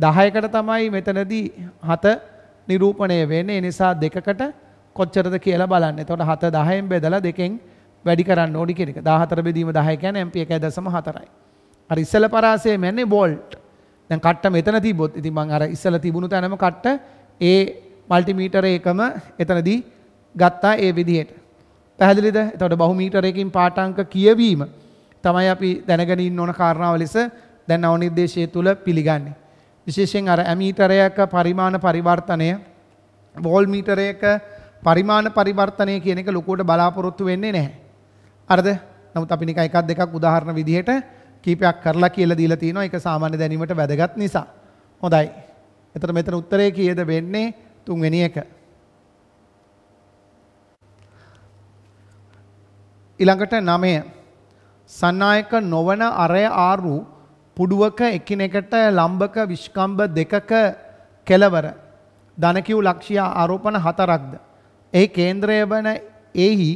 දහයකට තමයි මෙතනදී හත නිරූපණය වෙන්නේ නිසා දෙකකට කොච්චරද කියලා බලන්න තොට හත දහයෙන් බෙදල දෙකෙන් වැඩි කරන්න ඕඩි කෙනෙක දාහතර බෙදීම දහයකැන ඇම්පිය එක දසම හතරයි. අර ඉස්සල පරාසය මැන්නේ බෝල්ට් දැන් කට්ට මෙතන තිබොත් ඉතින් මං අර ඉස්සල තිබුණු තැනම කට්ට ඒ මල්ටිමීටර එකම එතනදී ගත්තා ඒ විදිහට. පැහැදිලිද? එතකොට බහුමීටරයකින් පාඨාංක කියවීම තමයි අපි දැනගෙන ඉන්න ඕන කාරණාව ලෙස දැන් නවනිर्देशය තුල පිළිගන්නේ. විශේෂයෙන් අර ඇමීටරයක පරිමාණ පරිවර්තනය වෝල්මීටරයක පරිමාණ පරිවර්තනය කියන එක ලොකුවට බලාපොරොත්තු වෙන්නේ නැහැ. හරිද? නමුත් අපි නිකන් එකක් දෙකක් උදාහරණ විදිහට කීපයක් කරලා කියලා දීලා තිනවා ඒක සාමාන්‍ය දැනීමට වැදගත් නිසා. හොඳයි. එතකොට මෙතන උත්තරේ කීයද වෙන්නේ? තුන්වෙනි එක. ඊළඟට නමය සන්නායක නොවන අරය ආරු පුඩුවක එකිනෙකට ලම්භක විශ්කම්භ දෙකක කෙලවර ධනකිව් ලක්ෂ්‍ය ආරෝපණ හතරක්ද. ඒ කේන්ද්‍රය වන එහි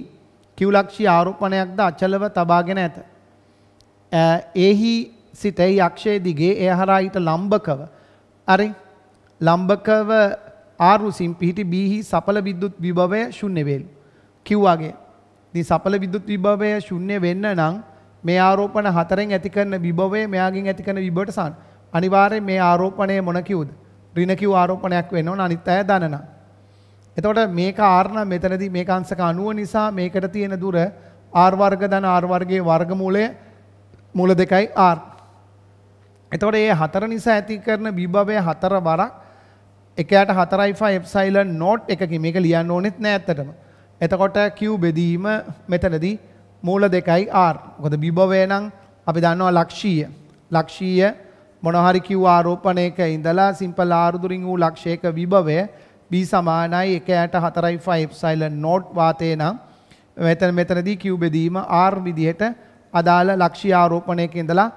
කිව්ලක්ෂි ආරෝපණයක්ද අචලව තබාගෙන ඇත. එහි සිතයි යක්ෂය දිගේ එහරා ඊට ලම්භකව අරි ලම්භකව ආරුසින් පිහිටි බීහි සපල විද්දුත් විභවය ශුන්‍ය වේලු. කිව්වාගේ ඉතින් සපල විදුලි විභවය ශුන්‍ය වෙන්න නම් මේ ආරෝපණ හතරෙන් ඇති කරන විභවය මෙයාගෙන් ඇති කරන විභවයට සාන. අනිවාර්යෙන් මේ ආරෝපණය මොන කිව්ද? ඍණ කිව් ආරෝපණයක් වෙන්න ඕන අනිත් අය දනනා. එතකොට මේක ආර්ණ මෙතනදී මේක අංශක 90 නිසා මේකට තියෙන දුර r වර්ග ධන r වර්ගයේ වර්ගමූලය මූල දෙකයි r. එතකොට මේ හතර නිසා ඇති කරන විභවය හතර වරක් එකයට 4.5 එප්සයිලන් නෝට් එකකින් මේක ලියන්න ඕනෙත් නෑ ඇත්තටම. එතකොට Q බෙදීම මෙතනදී මූල දෙකයි R. මොකද විභවය නම් අපි දන්නවා ලක්ෂීය. ලක්ෂීය මොනහරි Q ආරෝපණයක ඉඳලා සිම්පල් R දුරින් වූ ලක්ෂයක විභවය B සමානයි 1.45 නෝට් වාතේ නම් මෙතන මෙතනදී Q බෙදීම R විදිහට අදාළ ලක්ෂී ආරෝපණයක ඉඳලා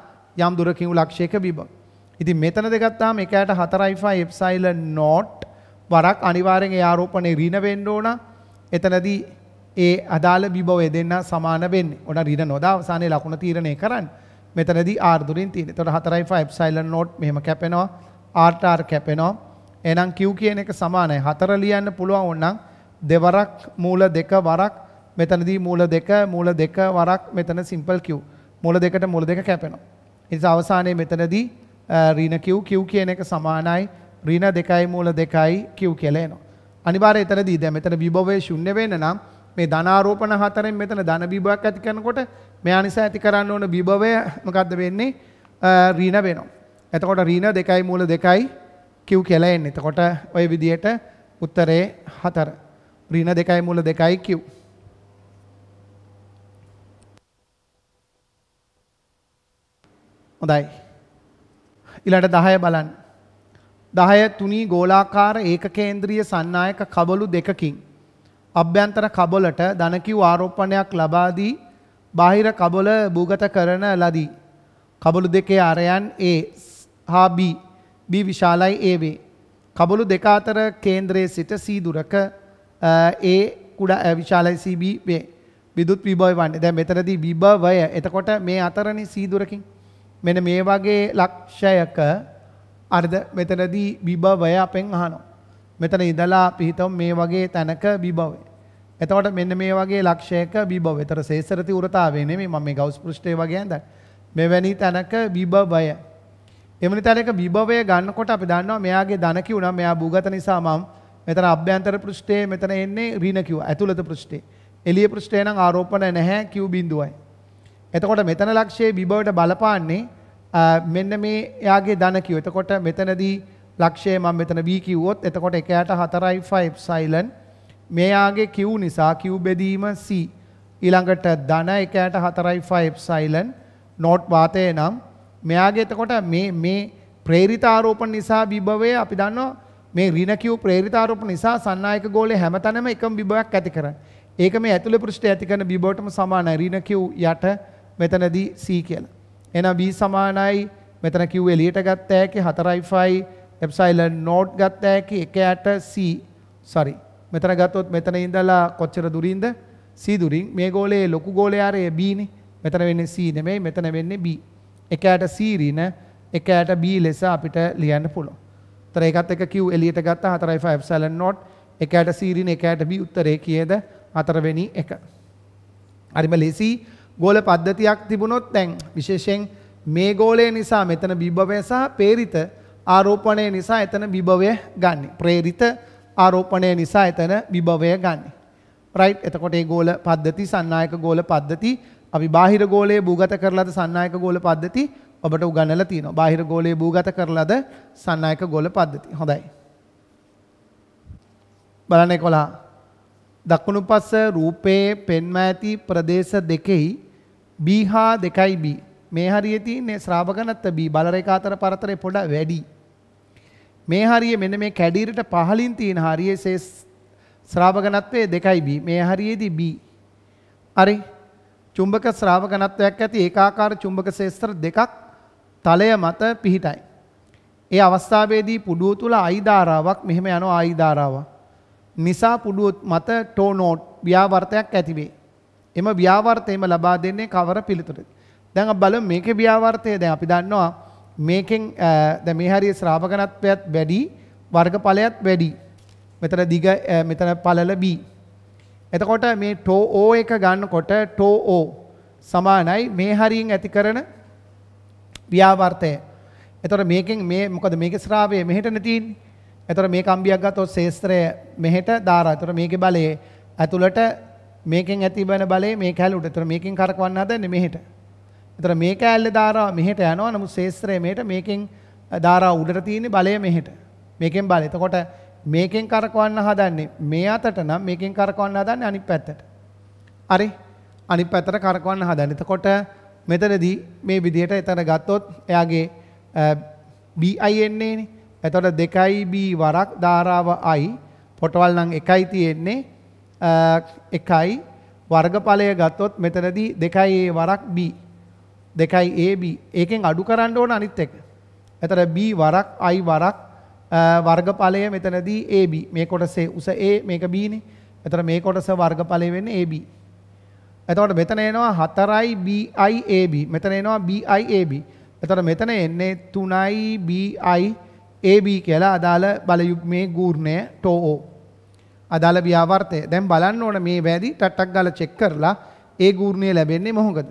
යම් දුරකින් වූ ලක්ෂයක විභව. ඉතින් මෙතන දෙගත්තාම 1.45 නෝට් වරක් අනිවාර්යෙන් ඒ ආරෝපණය ඍණ වෙන්න ඕනා එතනදී ඒ අදාළ විභවය දෙන්න සමාන වෙන්නේ. ඔන්න ඍණ නොදා අවසානයේ ලකුණ තීරණය කරන්න. මෙතනදී R දුරින් තියෙන. එතකොට 4.5 silent note මෙහෙම කැපෙනවා. RTR කැපෙනවා. එහෙනම් Q කියන එක සමානයි. 4 ලියන්න පුළුවන් වුණනම් දෙවරක් මූල දෙක වරක් මෙතනදී මූල දෙක මූල දෙක වරක් මෙතන සිම්පල් Q. මූල දෙකට මූල දෙක කැපෙනවා. ඉතින් අවසානයේ මෙතනදී ඍණ Q Q කියන එක සමානයි ඍණ 2යි මූල 2යි Q කියලා එනවා. අනිවාර්ය එතනදී දැන් මෙතන විභවයේ ශුන්‍ය වෙන්න නම් මේ ධනාරෝපණ හතරෙන් මෙතන ධන විභවයක් ඇති කරනකොට මෙයා නිසා ඇති කරන්න ඕන විභවය මොකද්ද වෙන්නේ? ඍණ වෙනවා. එතකොට ඍණ 2යි මූල 2යි Q කියලා එන්නේ. එතකොට ওই විදිහට උත්තරේ 4. ඍණ 2යි මූල 2යි Q. හොඳයි. ඊළඟට 10 බලන්න. දහය තුනී ගෝලාකාර ඒකකේන්ද්‍රීය සන්නායක කබලු දෙකකින්. අභ්‍යන්තර කබොලට දනකිව් ආරෝපණයක් ලබාදී බාහිර කබොල භූගත කරන ලදී. කබොලු දෙකේ අරයන් ඒ හා B B විශාලයි A වේ. කබොලු දෙක අතර කේන්ද්‍රයේ සිට C දුරක A කුඩා විශාලයි CB වේ. විදුත් විභව වන්නේ. දැන් මෙතනදී විභවය. එතකොට මේ අතරනේ C දුරකින්. මෙන්න මේ වගේ ලක්ෂයක අර්ද මෙතනදී විභවය අපෙන් අහනවා. මෙතන ඉඳලා අපි හිතමු මේ වගේ තැනක විභවය. එතකොට මෙන්න මේ වගේ ලක්ෂයක විභවය. ඒතර සේසරති උරතාවේ නෙමෙයි මම මේ ගෞස් පෘෂ්ඨය වගේ හඳන්නේ. මෙවැනි තැනක විභවය. එවැනි තැනක විභවය ගන්නකොට අපි දන්නවා මෙයාගේ ධන කිව්නා මෙයා භූගත නිසා මම මෙතන අභ්‍යන්තර පෘෂ්ඨයේ මෙතන එන්නේ ඍණ කිව්වා. ඇතුළත පෘෂ්ඨේ. එළිය පෘෂ්ඨේ නම් ආරෝපණ නැහැ කිව් බිඳුවයි. එතකොට මෙතන ලක්ෂයේ විභවයට බලපාන්නේ මෙන්න මේ එයාගේ ධන කිව්ව. එතකොට මෙතනදී ලක්ෂය මම මෙතන B කිව්වොත් එතකොට 1ට 4යි 5 සයිලන් මෙයාගේ Q නිසා Q බෙදීම C ඊළඟට ධන 1ට 4යි 5 සයිලන් නෝට් වාතය නම් මෙයාගේ එතකොට මේ මේ ප්‍රේරිත ආරෝපණ නිසා විභවය අපි දන්නවා මේ ඍණ Q ප්‍රේරිත ආරෝපණ නිසා සන්නායක ගෝලයේ හැමතැනම එකම විභවයක් ඇති කරන්නේ. ඒක මේ ඇතුළේ පෘෂ්ඨය ඇති කරන විභවයටම සමානයි ඍණ Q යට මෙතනදී C කියලා. එහෙනම් b සමානයි මෙතන කිව්ව එළියට ගත්ත හැකි 4යි එප්සයිලන් නෝට් ගත්ත හැකි 1ට c sorry මෙතන ගත්තොත් මෙතන ඉඳලා කොච්චර දුරින්ද c දුරින් මේ ගෝලයේ ලොකු ගෝලයේ ආරය b නේ මෙතන වෙන්නේ c නෙමෙයි මෙතන වෙන්නේ b 1ට c ඍණ 1ට b ලෙස අපිට ලියන්න පුළුවන්. ඒතර ඒකත් එක q එළියට ගත්තා 4යි එප්සයිලන් නෝට් 1ට c ඍණ 1ට b උත්තරේ කීයද හතරවෙනි එක. හරිම ලේසියි ගෝල පද්ධතියක් තිබුණොත් දැන් විශේෂයෙන් මේ ගෝලය නිසා මෙතන බිභවය සහ පේරිත ආරෝපණය නිසා එතන බිභවය ගන්න. ප්‍රේරිත ආරෝපණය නිසා එතන බිභවය ගන්න. රයිට් එතකොට ඒ ගෝල පද්ධති සන්නායක ගෝල පද්ධති අපි බාහිර ගෝලයේ භූගත කරලද සන්නායක ගෝල පද්ධති ඔබට උගන්වලා තියෙනවා. බාහිර ගෝලයේ භූගත කරලද සන්නායක ගෝල පද්ධති. හොඳයි. බලන්න 11 දකුණුපස රූපයේ පෙන්ව ඇති ප්‍රදේශ දෙකෙහි B හා 2B මේ හරියේ තියෙන්නේ ශ්‍රාවක නැත්ත B බලර එක අතර පරතරය පොඩ වැඩි. මේ හරියේ මෙන්න මේ කැඩීරට පහලින් තියෙන හරියේ සේ ශ්‍රාවකනත්වයේ 2B මේ හරියේදී B. හරි. චුම්බක ශ්‍රාවකනත්වයක් ඇති ඒකාකාර චුම්බක ශේස්ත්‍ර දෙකක් තලය මත පිහිටයි. ඒ අවස්ථාවේදී පුඩුව තුල අයි ධාරාවක් මෙහෙම යනවා අයි ධාරාවක්. නිසා පුඩුව මත ටෝනෝට් ව්‍යාවර්තයක් ඇති වේ. එම ව්‍යාවර්තයම ලබා දෙන්නේ කවර පිළිතුරද. දැන් බලමු මේකේ ව්‍යාවර්තය දැන් අපි දන්නවා මේකෙන් දැන් මේ හරිය ශ්‍රාවකනත්වයත් වැඩි වර්ගඵලයත් වැඩි. මෙතන දිග මෙතන පළල B. එතකොට මේ ටෝ O එක ගන්නකොට ටෝ O සමානයි මේ හරියෙන් ඇති කරන ව්‍යාවර්තය. එතකොට මේකෙන් මේ මොකද මේකේ ශ්‍රාවය මෙහෙටනේ තියෙන්නේ. එතකොට මේ කම්බියක් ගත්තොත් ශේස්ත්‍රය මෙහෙට දාරා. එතකොට මේකේ බලය ඇතුළට මේකෙන් ඇතිවන බලේ මේ කැලුට. ඒතර මේකෙන් කරකවන්න හදන්නේ මෙහෙට. ඒතර මේ කැලේ ධාරාව මෙහෙට යනවා. නමුත් ශේස්ත්‍රයේ මෙහෙට මේකෙන් ධාරාව උඩට තියෙන බලය මෙහෙට. මේකෙන් බලය. එතකොට මේකෙන් කරකවන්න හදන්නේ මේ අතට නම් මේකෙන් කරකවන්න හදන්නේ අනිත් පැත්තට. හරි? අනිත් පැත්තට කරකවන්න හදන්නේ. එතකොට මෙතනදී මේ විදිහට එතන ගත්තොත් එයාගේ BI එන්නේ. එතකොට 2b වරක් ධාරාව i පොටවල් නම් එකයි තියෙන්නේ. එකයි වර්ගඵලය ගත්තොත් මෙතනදී දෙකයි ඒ වරක් B දෙකයි AB ඒකෙන් අඩු කරන්න ඕන අනිත් එක. එතන B වරක් I වරක් වර්ගඵලය මෙතනදී AB මේ කොටසේ උස A මේක B නේ. එතන මේ කොටස වර්ගඵලය වෙන්නේ AB. එතකොට මෙතන එනවා 4යි BIAB. මෙතන එනවා BIAB. එතකොට මෙතන එන්නේ 3යි BIAB කියලා අදාළ බලයුග්මේ ගූර්ණය TOO. අදාළ ව්‍යාවර්තය. දැන් බලන්න ඕන මේ වැදී ටට්ටක් ගාලා චෙක් කරලා ඒ ගුණය ලැබෙන්නේ මොහොකද?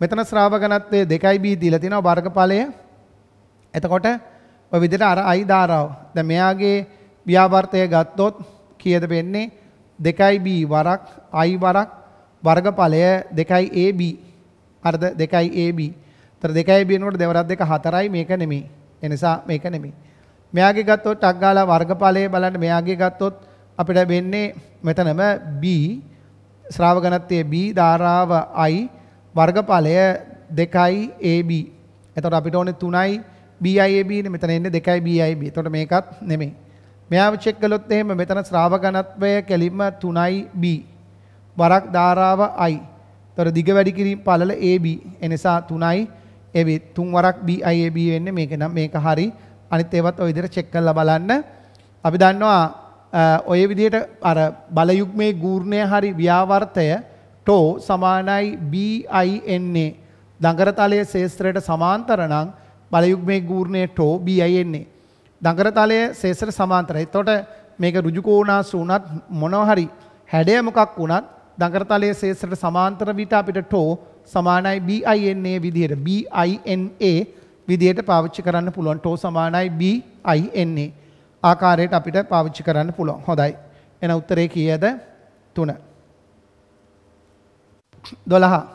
මෙතන ශ්‍රාවකනත්වයේ 2b දීලා තිනවා වර්ගඵලය. එතකොට ඔය විදිහට අර i ධාරාව. දැන් මෙයාගේ ව්‍යාවර්තය ගත්තොත් කීයද වෙන්නේ? 2b වරක් i වරක් වර්ගඵලය 2ab. අර්ධ 2ab. ඒතර 2ab වෙනකොට දෙවරක් දෙක 4යි මේක නෙමෙයි. එනිසා මේක නෙමෙයි. මෙයාගේ ගත්තොත් ටක් ගාලා වර්ගඵලය බලන්න මෙයාගේ ගත්තොත් අපිට වෙන්නේ මෙතනම B ශ්‍රාවකණත්වයේ B ධාරාව I වර්ගඵලය 2යි AB. එතකොට අපිට ඕනේ 3යි BIAB නේ මෙතන එන්නේ 2යි BIB. එතකොට මේකත් නෙමෙයි. මෙයාව චෙක් කළොත් එහෙම මෙතන ශ්‍රාවකණත්වය කෙලින්ම 3යි B. වරක් ධාරාව I. එතකොට දිග වැඩි කිරීම පළල AB. එනිසා 3යි AB. 3 වරක් BIAB වෙන්නේ මේක නම් මේක හරි. අනිත් ඒවත් ඔය විදිහට චෙක් කරලා බලන්න. අපි දන්නවා ඔය විදිහට අර බලයුග්මේ ගූර්ණය හරි ව්‍යාවර්තය ටෝ සමානයි BINA දඟරතලයේ ශේස්ත්‍රයට සමාන්තර නම් බලයුග්මේ ගූර්ණය ටෝ BINA දඟරතලයේ ශේස්ත්‍රයට සමාන්තරයි. එතකොට මේක ඍජු කෝණාස වුණත් මොනවා හරි හැඩය මොකක් වුණත් දඟරතලයේ ශේස්ත්‍රයට සමාන්තර විට අපිට ටෝ සමානයි BINA විදිහට BINA විදිහට පාවිච්චි කරන්න පුළුවන් ටෝ සමානයි BINA ආකාරයට අපිට පාවිච්චි කරන්න පුළුවන්. හොඳයි. එන උත්තරේ කීයද? 3. 12.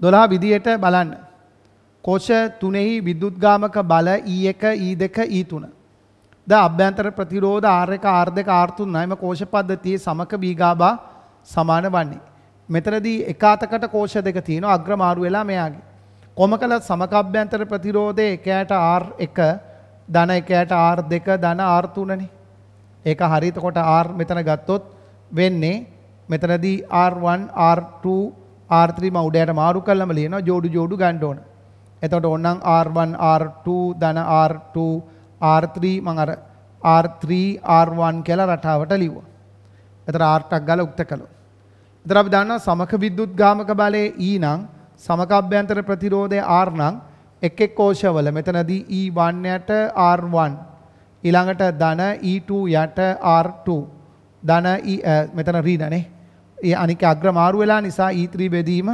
12 විදියට බලන්න. කෝෂ 3හි විද්‍යුත්ගාමක බල E1, E2, E3. ද අභ්‍යන්තර ප්‍රතිරෝධ R1, R2, R3 නයිම කෝෂ පද්ධතියේ සමක බීගාබා සමාන වන්නේ. මෙතනදී එක අතකට කෝෂ දෙක තියෙනවා අග්‍ර මාරු වෙලා මෙයාගේ. කොමකලත් සමක අභ්‍යන්තර ප්‍රතිරෝධයේ එකයට R1 ධන එකයට R දෙක ධන R තුනනේ. ඒක හරිතකොට R මෙතන ගත්තොත් වෙන්නේ මෙතනදී R1 R2 R3 ම උඩයට මාරු කළම ලියනවා ජෝඩු ජෝඩු ගන්න ඕන. එතකොට ඕනනම් R1 R2 ධන R2 R3 මම අර R3 R1 කියලා රටාවට ලිව්වා. එතන R ටක් ගාලා උක්ත කළා. එතන අපි දන්නවා සමක විද්‍යුත් ගාමක බලයේ E නම් සමක අභ්‍යන්තර ප්‍රතිරෝධය R නම් එක් එක් කෝෂවල මෙතනදී E1 යට R1 ඊළඟට ධන E2 යට R2 ධන e, මෙතන ඍණනේ ඒ අනික අග්‍ර මාරු වෙලා නිසා E3 බෙදීම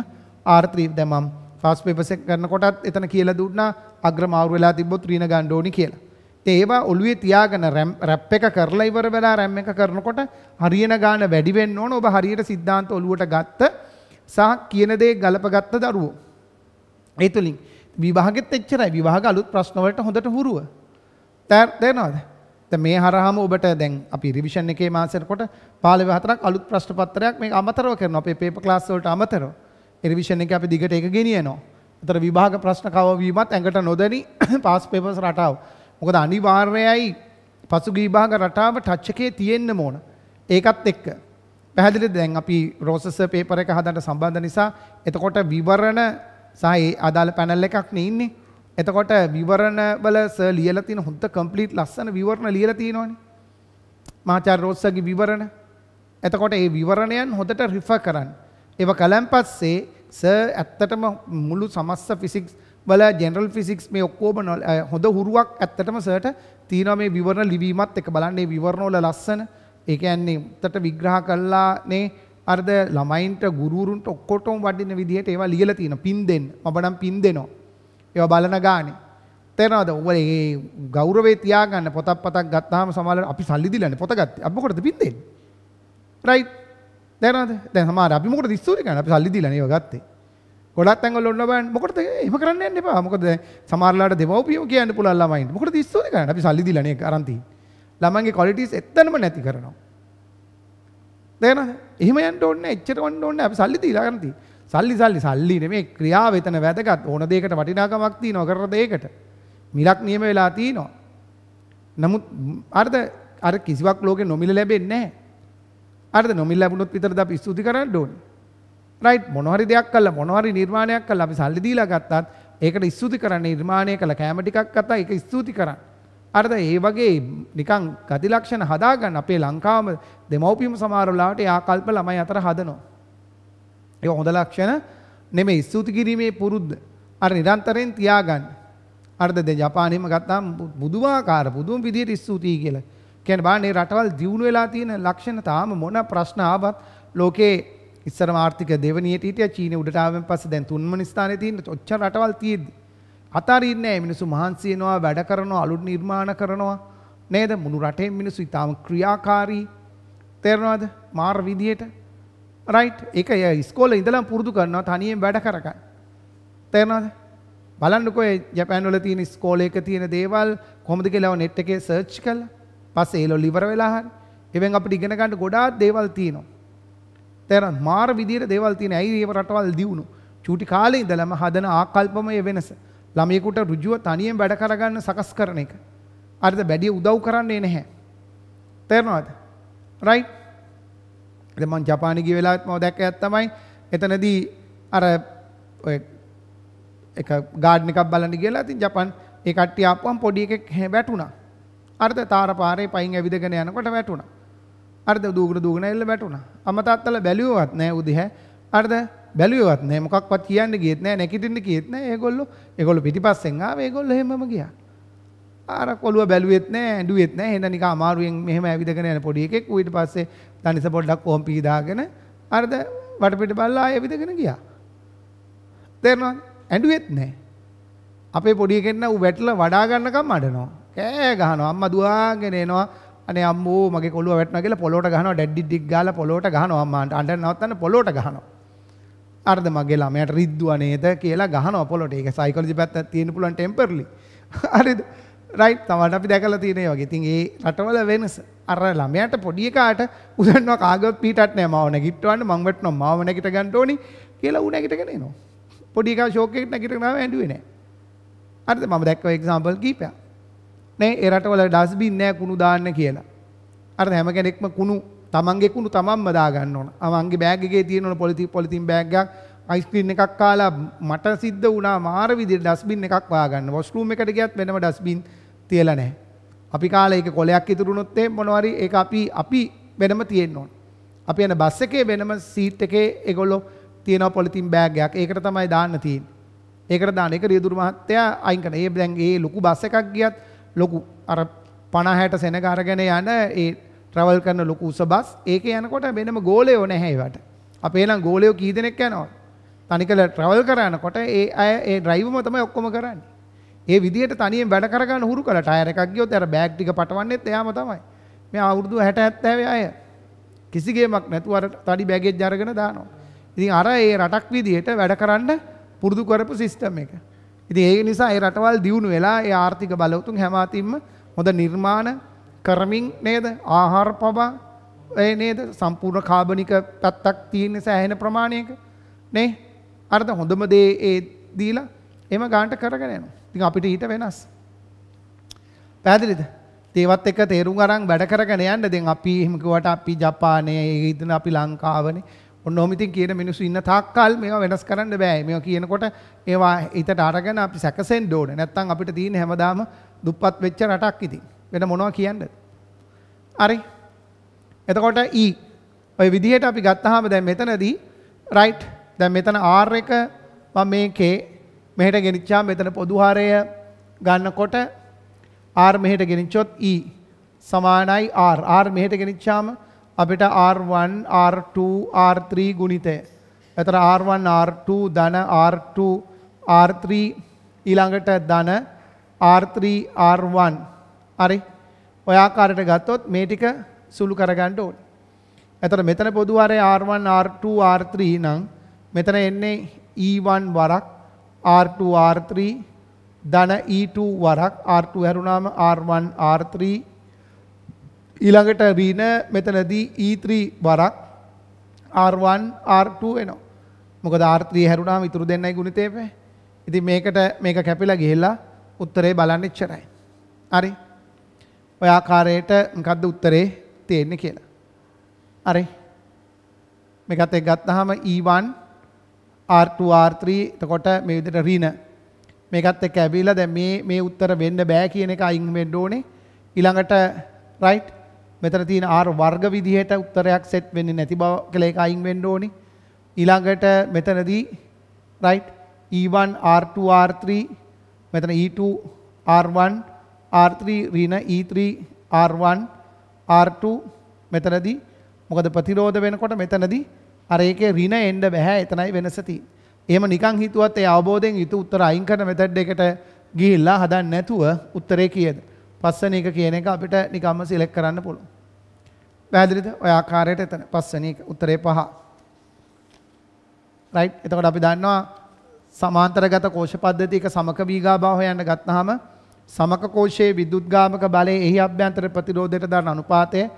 R3 දැන් මම ෆාස්ට් පේපර්ස් එක කරනකොටත් එතන කියලා දුන්නා අග්‍ර මාරු වෙලා තිබ්බොත් ඍණ ගන්න ඕනි කියලා. ඉතින් ඒවා ඔළුවේ තියාගෙන රැප් එක කරලා ඉවර වෙලා රැම් එක කරනකොට හරියන ගාන වැඩි වෙන්න ඕන ඔබ හරියට સિદ્ધාන්ත ඔළුවට ගත්ත සහ කියන දේ ගලපගත්ත දරුවෝ. ඒ තුලින් විවාහගෙත් එච්චරයි විවාහක අලුත් ප්‍රශ්නවලට හොඳට හුරුව. තේරෙනවද? දැන් මේ හරහාම ඔබට දැන් අපි රිවිෂන් එකේ මාසෙකට 15 4ක් අලුත් ප්‍රශ්න පත්‍රයක් මේක අමතරව කරනවා. අපේ පේපර් ක්ලාස් වලට අමතරව. රිවිෂන් එකේ අපි දිගට ඒක ගෙනියනවා. ඒතර විභාග ප්‍රශ්න කවවීමත් ඇඟට නොදැනි පාස් <coughs> පේපර්ස් රටාව. මොකද අනිවාර්යයි පසුගිය විභාග රටාව ටච් එකේ තියෙන්න ඕන. ඒකත් එක්ක පැහැදිලිද දැන් අපි රෝසස් පේපර් එක හදන්න සම්බන්ධ නිසා එතකොට විවරණ සහ අදාළ පැනල් එකක් නෙන්නේ. එතකොට විවරණ වල සර් ලියලා තියෙන හොඳ කම්ප්ලීට් ලස්සන විවරණ ලියලා තියෙනවනේ. මාචාර්ය රෝස්සගේ විවරණ. එතකොට මේ විවරණයන් හොඳට රිෆර් කරන්න. ඒව කලන් පස්සේ සර් ඇත්තටම මුළු සමස්ත ෆිසික්ස් වල ජෙනරල් ෆිසික්ස් මේ ඔක්කොම හොඳ හුරුවක් ඇත්තටම සර්ට තියෙනවා මේ විවරණ ලිවීමත් එක බලන්න මේ විවරණ වල ලස්සන ඒ කියන්නේ උත්තර විග්‍රහ කළා නේ අර්ද ළමයින්ට ගුරුරුන්ට ඔක්කොටම වඩින්න විදිහට ඒවා ලියලා තියෙන පින් දෙන්න මම නම් පින් දෙනවා ඒවා බලන ගානේ තේරෙනවද ඔය ඒ ගෞරවේ තියාගන්න පොතක් පතක් ගත්තාම සමහරවල් අපි සල්ලි දීලානේ පොත ගත්තේ අපි මොකටද පින් දෙන්නේ රයිට් තේරෙනවද දැන් සමහර අපි මොකටද ඉස්සෝරි ගන්න අපි සල්ලි දීලානේ ඒවා ගත්තේ ගොඩක් තැන්වල ඔන්න බලන්න මොකටද එහෙම කරන්න යන්න එපා මොකද සමහරලාට දෙමව්පියෝ කියන්න පුළුවන් ළමයින්ට මොකටද ඉස්සෝරි ගන්න අපි සල්ලි දීලානේ අරන් තියෙන්නේ ළමන්ගේ ක්වොලිටිස් එතනම නැති කරනවා තේරෙනවද? එහෙම යන්න ඕනේ නැහැ. එච්චර වන්න ඕනේ නැහැ. අපි සල්ලි දීලා ගන්න තියෙන්නේ. සල්ලි සල්ලි සල්ලි නෙමෙයි ක්‍රියාව එතන වැදගත්. ඕන දෙයකට වටිනාකමක් තියෙනවා කරන දෙයකට. මිලක් නියම වෙලා තියෙනවා. නමුත් අර්ථ අර කිසිවක් ලෝකේ නොමිල ලැබෙන්නේ නැහැ. අර්ථ නොමිල ලැබුණොත් විතරද අපි ස්තුති කරන්න ඕනේ. රයිට් මොන හරි දෙයක් කළා මොන හරි නිර්මාණයක් කළා අපි සල්ලි දීලා ගත්තත් ඒකට ස්තුති කරන්න නිර්මාණය කළ කැම ටිකක් අත ඒක ස්තුති කරන්න. අරද ඒ වගේ නිකන් ගති ලක්ෂණ හදාගන්න අපේ ලංකාවම දෙමව්පියම සමහර වෙලාවට ඒ ආකල්ප ළමයි අතර හදනවා. ඒක හොඳ ලක්ෂණ නෙමෙයි ස්තුති කිරීමේ පුරුද්ද. අර නිරන්තරයෙන් තියාගන්න. අරද දැන් ජපානයේම ගත්තාම බුදුමාකාර බුදුන් විදියට ස්තුතියි කියලා. කියන්නේ බලන්න මේ රටවල් දියුණු වෙලා තියෙන ලක්ෂණ තාම මොන ප්‍රශ්න ආවත් ලෝකේ ඉස්සරම ආර්ථික දෙවණියට හිටියා චීන උඩට ආවෙන් පස්සේ දැන් තුන්වෙනි ස්ථානයේ තියෙන ඔච්චර රටවල් තියෙද්දි අතාරින්නේ මිනිසු මහන්සි වෙනවා වැඩ කරනවා අලුත් නිර්මාණ කරනවා නේද මුළු රටේ මිනිස්සු ඊටාම ක්‍රියාකාරී තේරෙනවද මාර විදියට රයිට් ඒක ඒ ඉස්කෝලේ ඉඳලා පුරුදු කරනවා තනියෙන් වැඩ කරගන්න තේරෙනවද බලන්නකෝ ජපාන් වල තියෙන ඉස්කෝලේ එක තියෙන දේවල් කොහොමද කියලා net එකේ search කළා පස්සේ ඒලෝ liver වෙලා හරි එවෙන් අපිට ඉගෙන ගන්න ගොඩාක් දේවල් තියෙනවා තේරෙනවද මාර විදියට දේවල් තියෙන ඇයි ඒව රටවල් දියුණු චූටි කාලේ ඉඳලම හදන ආකල්පම ඒ වෙනස ළමයෙකුට ඍජුව තනියෙන් වැඩ කරගන්න සකස් කරන එක. අරද බැඩිය උදව් කරන්නේ නැහැ. තේරෙනවද? right? ඉතින් මම ජපානෙ ගිය වෙලාවෙත් මම දැක්ක එකක් තමයි එතනදී අර ඔය එක ගාඩන් එකක් බලන්න ගියලා ඉතින් ජපන් ඒ කට්ටිය ආපුවම් පොඩි එකෙක් වැටුණා. අරද තාරපාරේ පයින් ඇවිදගෙන යනකොට වැටුණා. අරද දූගර දූගන එල්ල වැටුණා. අම්මා තාත්තලා බැලුවවත් නැහැ උදේ. අරද බැලුවවත් නෑ මොකක්වත් කියන්න ගියෙත් නෑ නැගිටින්න කියෙත් නෑ ඒගොල්ලෝ ඒගොල්ලෝ පිටිපස්සෙන් ආවේ ඒගොල්ලෝ හැමම ගියා අර කොළුව බැලුවෙත් නෑ ඇඬුවෙත් නෑ එහෙනම් නිකන් අමාරුවෙන් මෙහෙම ඇවිදගෙන යන පොඩි එකෙක් ඌ ඊට පස්සේ තනිස පොඩ්ඩක් කොහොම පීදාගෙන අරද වටපිට බල්ලා ආයෙ ඇවිදගෙන ගියා තේරෙනවද ඇඬුවෙත් නෑ අපේ පොඩි එකෙක් නා ඌ වැටලා වඩා ගන්නකම් අඬනවා කෑ ගහනවා අම්මා දුවාගෙන එනවා අනේ අම්මෝ මගේ කොළුව වැටෙනවා කියලා පොළොවට ගහනවා ඩැඩ්ඩි ඩික් ගාලා පොළොවට ගහනවා අම්මාට අඬන්න නවත්තන්න පොළොවට ගහනවා අර්ද මගේ ළමයට රිද්දුව නේද කියලා ගහන පොලොට ඒක සයිකොලජි පැත්ත තියෙන පුළුවන් ටෙම්පර්ලි <laughs> හරිද රයිට් තමට අපි දැකලා තියෙනේ වගේ ඉතින් ඒ රටවල වෙනස අර ළමයට පොඩි එකාට උදන්නවා කාගවත් පීටට නෑ මාව නැගිටවන්න මං වැටෙනවා මාව නැගිට ගන්න ඕනි කියලා ඌ නැගිටගෙන එනවා පොඩි එකා ෂෝක් එකකට නැගිටගෙන ආව ඇඬුවේ නෑ හරිද මම දැක්කව එක්සැම්පල් කීපයක් නෑ ඒ රටවල ඩස්බින් නෑ කුණු දාන්න කියලා අර හැම කෙනෙක්ම කුණු තමන්ගේ කුණු තමන්ම දාගන්න ඕන. අවන්ගේ බෑග් එකේ තියෙන ඕන පොලිතින් පොලිතින් බෑග් එකක් අයිස්ක්‍රීම් එකක් කාලා මට සිද්ධ වුණා මාර විදිහට ඩස්බින් එකක් වාගන්න. වොෂ්රූම් එකට ගියත් වෙනම ඩස්බින් තියලා නැහැ. අපි කාලා ඒක කොලයක් ඉතුරු වුණොත් එහෙම මොනවා හරි ඒක අපි අපි වෙනම තියෙන්න ඕන. අපි යන බස් එකේ වෙනම සීට් එකේ ඒගොල්ලෝ තියෙනවා පොලිතින් බෑග් එකක්. ඒකට තමයි දාන්න තියෙන්නේ. ඒකට දාන එක රියදුරු මහත්තයා අයින් කරන. ඒ දැන් ඒ ලොකු බස් එකක් ගියත් ලොකු අර 50 60 සෙනග අරගෙන යන ඒ ට්‍රවල් කරන ලොකු උස බස් ඒක යනකොට වෙනම ගෝලයෝ නැහැ ඒවට. අපේ නම් ගෝලයෝ කී දෙනෙක් යනවද? තනිකර ට්‍රවල් කරනකොට ඒ අය ඒ ඩ්‍රයිවම තමයි ඔක්කොම කරන්නේ. ඒ විදිහට තනියෙන් වැඩ කරගන්න හුරු කළා. ටයර් එකක් ගියොත් අර බෑග් ටික පටවන්නෙත් එයාම තමයි. මේ අවුරුදු 60 70 අය කිසි ගේමක් නැතුව අර තඩි බෑගේජ් අරගෙන දානවා. ඉතින් අර ඒ රටක් විදිහට වැඩ කරන්න පුරුදු කරපු සිස්ටම් එක. ඉතින් ඒ නිසා ඒ රටවල් දියුණු වෙලා ඒ ආර්ථික බලවතුන් හැම අතින්ම හොඳ නිර්මාණ කරමින් නේද ආහාර පබා ඒ නේද සම්පූර්ණ කාබනික පැත්තක් තියෙන සෑහෙන ප්‍රමාණයක නේ අරද හොඳම දේ ඒ දීලා එම ගාන්ට කරගෙන යනවා. ඉතින් අපිට ඊට වෙනස්. පැහැදිලිද? ඒවත් එක්ක තේරුම් අරන් වැඩ කරගෙන යන්න දැන් අපි එහෙම කිව්වට අපි ජපානයේ ඒ ඉදන අපි ලංකාවනේ ඔන්න ඔහොම ඉතින් කියන මිනිස්සු ඉන්න තාක්කල් මේවා වෙනස් කරන්න බෑ. මේවා කියනකොට ඒවා හිතට අරගෙන අපි සැකසෙන්න ඕනේ. නැත්තම් අපිට තියෙන්නේ හැමදාම දුප්පත් වෙච්ච රටක් ඉතින්. වෙන මොනවා කියන්නද? හරි. එතකොට E ඔය විදිහට අපි ගත්තාම දැන් මෙතනදී right දැන් මෙතන R එක මම මේකේ මෙහෙට ගෙනිච්චාම මෙතන පොදු හරය ගන්නකොට R මෙහෙට ගෙනිච්චොත් E සමානයි R. R මෙහෙට ගෙනිච්චාම අපිට R1 R2 R3 ගුණිතය. එතන R1 R2 ධන R2 R3 ඊළඟට ධන R3 R1 හරි. ඔය ආකාරයට ගත්තොත් මේ ටික සුළු කරගන්න ඕනේ. එතකොට මෙතන පොදු ආරේ R1 R2 R3 නම් මෙතන එන්නේ E1 වරක් R2 R3 ධන E2 වරක් R2 හැරුණාම R1 R3 ඊළඟට ඍණ මෙතනදී E3 වරක් R1 R2 වෙනවා. මොකද R3 හැරුණාම ඉතුරු දෙන්නයි ගුණිතේ ඉතින් මේකට මේක කැපිලා ගිහිල්ලා උත්තරේ බලන්න ඉච්චරයි. හරි. ඔය ආකාරයට මොකද්ද උත්තරේ තියෙන්නේ කියලා. හරි. මේකත් එක්ක ගත්තාම E1 R2 R3 එතකොට මේ විදිහට ඍණ මේකත් එක්ක ඇවිල්ලා දැන් මේ මේ උත්තර වෙන්න බෑ කියන එක අයින් වෙන්න ඕනේ. ඊළඟට right මෙතන තියෙන R වර්ග විදිහට උත්තරයක් සෙට් වෙන්නේ නැති බව කියලා ඒක අයින් වෙන්න ඕනේ. ඊළඟට මෙතනදී right E1 R2 R3 මෙතන E2 R1 R3 ඍණ E3 R1 R2 මෙතනදී මොකද ප්‍රතිරෝධ වෙනකොට මෙතනදී අර ඒකේ ඍණ එන්න බෑ එතනයි වෙනස තියෙන්නේ. එහෙම නිකන් හිතුවත් ඒ අවබෝධයෙන් යුතු උත්තර අයින් කරන මෙතඩ් එකට ගිහිල්ලා හදන්න නැතුව උත්තරේ කීයද? පස්සන එක කියන එක අපිට නිකම්ම සිලෙක්ට් කරන්න පුළුවන්. පැහැදිලිද? ඔය ආකාරයට එතන පස්සන එක උත්තරේ පහ. රයිට්. එතකොට අපි දන්නවා සමාන්තරගත කෝෂ පද්ධතියක සමක වීගාභාව හොයන්න ගත්තාම සමක කෝෂයේ විදුද්ගාමක බලය එහි අභ්‍යන්තර ප්‍රතිරෝධයට දරන අනුපාතය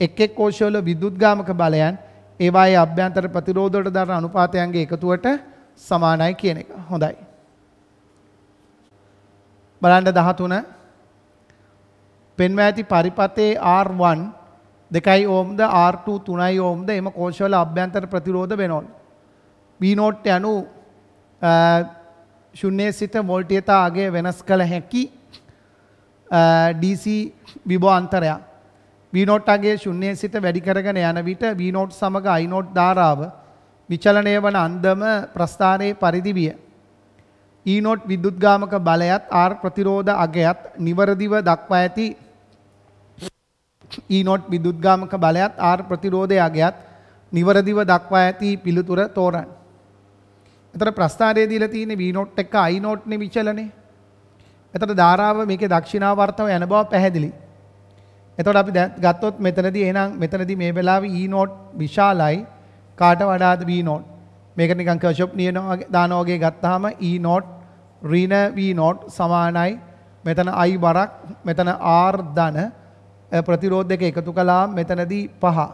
එක් එක් කෝෂවල විදුද්ගාමක බලයන් ඒවායේ අභ්‍යන්තර ප්‍රතිරෝධයට දරන අනුපාතයන්ගේ එකතුවට සමානයි කියන එක. හොඳයි. බලන්න 13 පෙන්ව ඇති පරිපතේ R1 2 ඕම්ද R2 3 ඕම්ද එම කෝෂවල අභ්‍යන්තර ප්‍රතිරෝධ වෙනවලු. B නෝට් යනු ශුන්‍ය සිත වෝල්ටියතා අගේ වෙනස් කළ හැකි DC විබෝ අන්තරයක් වීනෝට්ටගේ ශුන්‍යය සිට වැඩිකරගෙන යන විට වීනෝට් සමඟ අයිනෝට් ධාරාව විචලනය වන අන්දම ප්‍රස්ථානයේ පරිදිවිය. ඊනෝට් විද්දුද්ගාමක බලයත් ආර් ප්‍රතිරෝධ අගයත් නිවරදිව දක්වා ඇති ඊනොට් විදුද්ගාමක බලයත් ආර් ප්‍රතිරෝධය අගයත් නිවරදිව දක්වා ඇති පිළිතුර තෝරන්. එතර ප්‍රස්ථාරය දීල තියෙන වීනෝට් එක අයිනෝට්න විචලනේ එතකොට ධාරාව මේකේ දක්ෂිනාවර්තව යන බව පැහැදිලි. එතකොට අපි ගත්තොත් මෙතනදී එහෙනම් මෙතනදී මේ වෙලාවේ E note විශාලයි කාට වඩාද B note. මේක නිකන් කර්ෂොප් නියනවා දානවා වගේ ගත්තාම E note ඍණ V note සමානයි මෙතන I බරක් මෙතන R ධන ප්‍රතිරෝධ දෙක එකතු කළාම මෙතනදී 5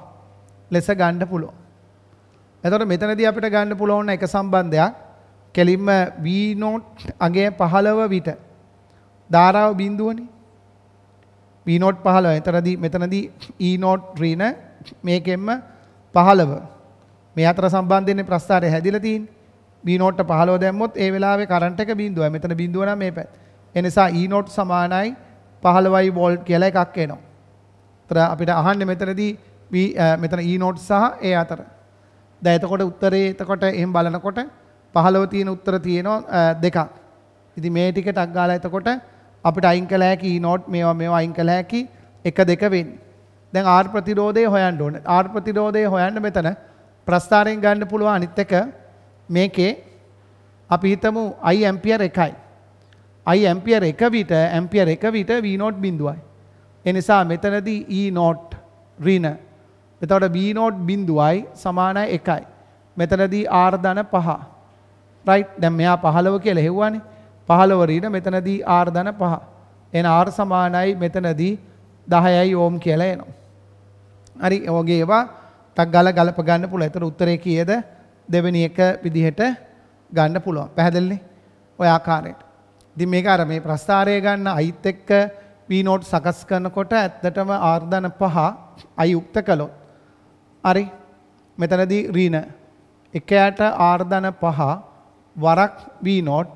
ලෙස ගන්න පුළුවන්. එතකොට මෙතනදී අපිට ගන්න පුළුවන් එක සම්බන්ධයක් කෙලින්ම V note අගේ 15 විතර ධාරාව බිඳුවනේ. B නෝට් 15 එතරදී මෙතනදී E නෝට් ඍණ මේකෙන්ම 15. මේ අතර සම්බන්ධයෙන් ප්‍රස්ථාරය හැදිලා තියෙන්නේ. B නෝට්ට 15 දැම්මොත් ඒ වෙලාවේ කරන්ට් එක බිඳුවයි. මෙතන බිඳුව නම් මේ පැත්ත. ඒ නිසා E නෝට් සමානයි 15යි වෝල්ට් කියලා එකක් එනවා. එතන අපිට අහන්නේ මෙතනදී B මෙතන E නෝට් සහ A අතර. දැන් එතකොට උත්තරේ එතකොට එහෙම බලනකොට 15 තියෙන උත්තර තියෙනවා දෙකක්. ඉතින් මේ ටික ටක් ගාලා එතකොට අපිට අයින් කළ හැකි නෝට් මේවා මේවා අයින් කළ හැකි එක දෙක වෙන්නේ. දැන් R ප්‍රතිරෝධය හොයන්න ඕනේ. R ප්‍රතිරෝධය හොයන්න මෙතන ප්‍රස්ථාරයෙන් ගන්න පුළුවන් අනිත් එක මේකේ අපි හිතමු I ඇම්පියර් එකයි. I ඇම්පියර් එක විට ඇම්පියර් එක විට V නෝට් බිඳුවයි. ඒ නිසා මෙතනදී E නෝට් ඍණ. එතකොට V නෝට් බිඳුවයි සමානයි 1යි. මෙතනදී R ධන 5. right දැන් මෙයා 15 කියලා හෙව්වානේ. පහළවරීට මෙතනදී ආර්ධන පහ. එන ආර් සමානයි මෙතනදී දහයයි ඕම් කියලා එනවා. හරි ඔගේ ඒවා ටක් ගාලා ගලප ගන්න පුළුවන්. ඒතර උත්තරේ කීයද? දෙවෙනි එක විදිහට ගන්න පුළුවන්. පැහැදිලිනේ? ඔය ආකාරයට. ඉතින් මේක අර මේ ප්‍රස්ථාරය ගන්න අයිත් එක්ක V note සකස් කරනකොට ඇත්තටම ආර්ධන පහ අයි යුක්ත කළොත් හරි මෙතනදී ඍණ එකයට ආර්ධන පහ වරක් V note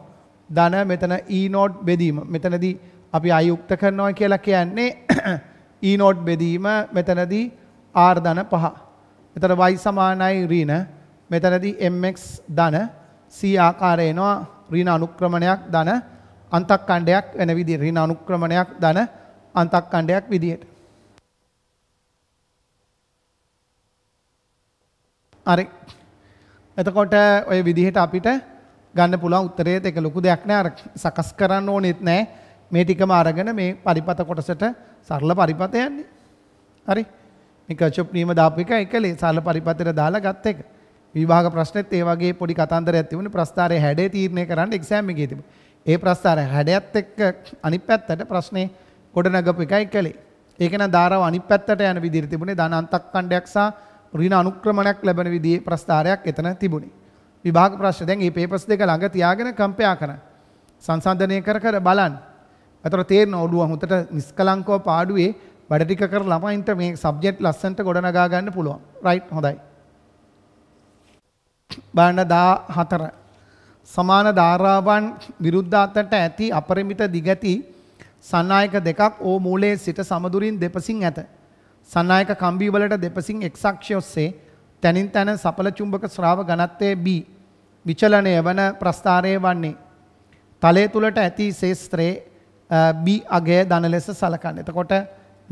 ධන මෙතන ඊනෝඩ් බෙදීම මෙතනදී අපි අයුක්ත කරනවා කියලා කියන්නේ ඊනෝඩ් <clears throat> බෙදීම මෙතනදී ආර් ධන පහ. මෙතන වයි සමානයි ඍණ මෙතනදී mx ධන c ආකාරයනවා ඍණ අනුක්‍රමණයක් ධන අන්තක්ඛණ්ඩයක් වෙන විදිහට ඍණ අනුක්‍රමණයක් ධන අන්තක්ඛණ්ඩයක් විදිහට. හරි. එතකොට ওই විදිහට අපිට ගන්න පුළුවන් උත්තරේත් ඒක ලොකු දෙයක් නෑ අර සකස් කරන්න ඕනෙත් නෑ මේ ටිකම අරගෙන මේ පරිපත කොටසට සරල පරිපත යන්නේ හරි මේ කචොප් නියම දාපු එක එකලේ සරල පරිපතට දාලා ගත්ත එක විභාග ප්‍රශ්නෙත් ඒ වගේ පොඩි කතන්දරයක් තිබුණේ ප්‍රස්ථාරයේ හැඩය තීරණය කරන්න එක්සෑම් එකේ තිබුණා ඒ ප්‍රස්ථාරය හැඩයත් එක්ක අනිත් පැත්තට ප්‍රශ්නේ ගොඩනගපු එකයි කළේ ඒක නම් ධාරාව අනිත් පැත්තට යන විදිහට තිබුණේ ධන අන්තක් ඛණ්ඩයක් සහ ඍණ අනුක්‍රමණයක් ලැබෙන විදිහේ ප්‍රස්ථාරයක් එතන තිබුණේ විභාග ප්‍රශ්න දැන් මේ පේපර්ස් දෙක ළඟ තියාගෙන කම්පයා කරන්න. සංසන්දනය කර කර බලන්න. අතර තේරෙන ඔළුව හොතට නිස්කලංකව පාඩුවේ වැඩ ටික කර ළමයින්ට මේ සබ්ජෙක්ට් ලස්සන්ට ගොඩනගා ගන්න පුළුවන්. රයිට් හොඳයි. බලන්න 14 සමාන ධාරාවන් විරුද්ධ අතට ඇති අපරිමිත දිගති සන්නායක දෙකක් ඕ මූලයේ සිට සමදුරින් දෙපසින් ඇත. සන්නායක කම්බි වලට දෙපසින් x අක්ෂය ඔස්සේ තනින් තන සපල චුම්බක ස්‍රාව ඝනත්වයේ B විචලනය වන ප්‍රස්ථාරය වන්නේ. තලය තුළට ඇති ශේස්ත්‍රයේ බි අගය ධන ලෙස සලකන්න. එතකොට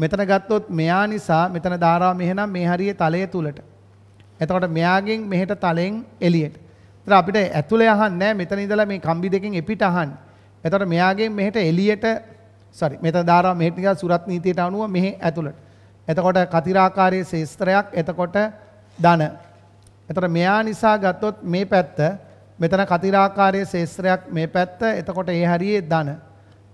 මෙතන ගත්තොත් මෙයා නිසා මෙතන ධාරාව මෙහෙනම් මේ හරියේ තලය තුලට. එතකොට මෙයාගෙන් මෙහෙට තලෙන් එළියට. ඒතර අපිට ඇතුලේ අහන්නේ මෙතන ඉඳලා මේ කම්බි දෙකෙන් එපිට අහන්නේ. එතකොට මෙයාගෙන් මෙහෙට එළියට sorry මෙතන ධාරාව මෙහෙට ගියා සුරත් නීතියට අනුව මෙහෙ ඇතුලට. එතකොට කතිරාකාරයේ ශේස්ත්‍රයක් එතකොට ධන එතකොට මෙයා නිසා ගත්තොත් මේ පැත්ත මෙතන කතිරාකාරයේ ශේස්ත්‍රයක් මේ පැත්ත එතකොට ඒ හරියේ ධන.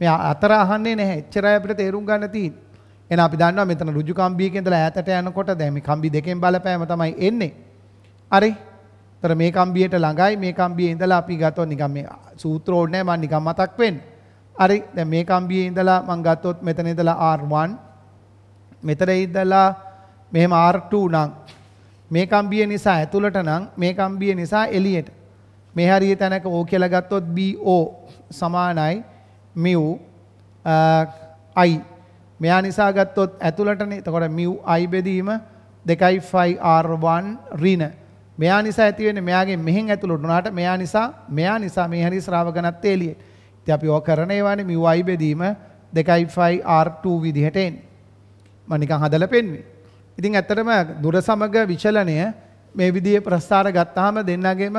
මේ අතර අහන්නේ නැහැ. එච්චරයි අපිට තේරුම් ගන්න තියෙන්නේ. එහෙනම් අපි දන්නවා මෙතන ඍජු කම්බියක ඉඳලා ඈතට යනකොට දැන් මේ කම්බි දෙකෙන් බලපෑම තමයි එන්නේ. හරි. ඒතර මේ කම්බියට ළඟයි මේ කම්බියේ ඉඳලා අපි ගත්තොත් නිකන් මේ සූත්‍ර ඕනේ නැහැ මම නිකන් මතක් වෙන්නේ. හරි. දැන් මේ කම්බියේ ඉඳලා මම ගත්තොත් මෙතන ඉඳලා R1 මෙතන ඉඳලා මෙහෙම R2 නම් මේ කම්බිය නිසා ඇතුළට නම් මේ කම්බිය නිසා එළියට. මේ හරිය තැනක O කියලා ගත්තොත් BO සමානයි mu i. මෙයා නිසා ගත්තොත් ඇතුළටනේ. එතකොට mu i බෙදීම 2යි r1 ඍණ. මෙයා නිසා ඇති වෙන්නේ මෙයාගේ මෙහෙන් ඇතුළට උනාට මෙයා නිසා මෙයා නිසා මේ හරිය ශ්‍රාවකණත් එළියට. ඉතින් අපි ඔය කරන ඒවානේ mu i බෙදීම 2යි r2 විදිහට එන්නේ. මම නිකන් හදලා පෙන්වුවේ. ඉතින් ඇත්තටම දුර සමග විචලනය මේ විදිහේ ප්‍රස්ථාර ගත්තාම දෙන්නගෙම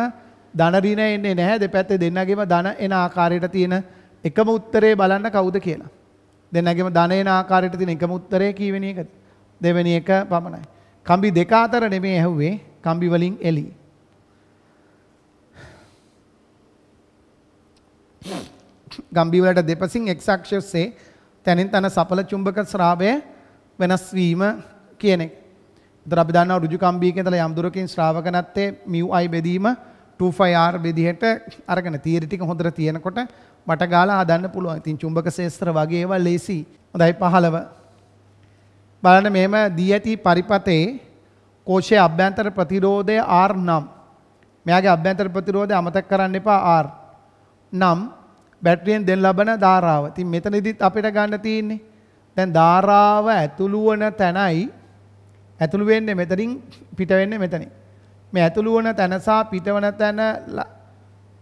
ධන ඍණ එන්නේ නැහැ දෙපැත්තේ දෙන්නගෙම ධන එන ආකාරයට තියෙන එකම උත්තරේ බලන්න කවුද කියලා. දෙන්නගෙම ධන එන ආකාරයට තියෙන එකම උත්තරේ කීවෙනි එකද? දෙවෙනි එක පමණයි. කම්බි දෙක අතර නෙමේ ඇහුවේ කම්බි වලින් එළි. ගම්බි වලට දෙපසින් x අක්ෂයේ තනින් තන සපල චුම්බක ස්‍රාවය වෙනස් වීම කියන එක. ඒතර අපි දන්නවා ඍජුකම්බීක ඉඳලා යම් දුරකින් ශ්‍රාවකනත්තේ μi බෙදීම 25r බෙදිහට අරගෙන තීරි ටික හොඳට තියෙනකොට බට ගාලා හදන්න පුළුවන්. ඉතින් චුම්බක ශේස්ත්‍ර වගේ ඒවා ලේසි. හොඳයි 15. බලන්න මෙහෙම දී ඇති පරිපතේ කෝෂයේ අභ්‍යන්තර ප්‍රතිරෝධය R නම් මෙයාගේ අභ්‍යන්තර ප්‍රතිරෝධය අමතක කරන්න එපා R නම් බැටරියෙන් දැන් ලබන ධාරාව. ඉතින් මෙතනදිත් අපිට ගන්න තියෙන්නේ දැන් ධාරාව ඇතුළු වන තැනයි ඇතුළු වෙන්නේ මෙතනින් පිට වෙන්නේ මෙතනින්. මේ ඇතුළු වන තැන සහ පිටවන තැන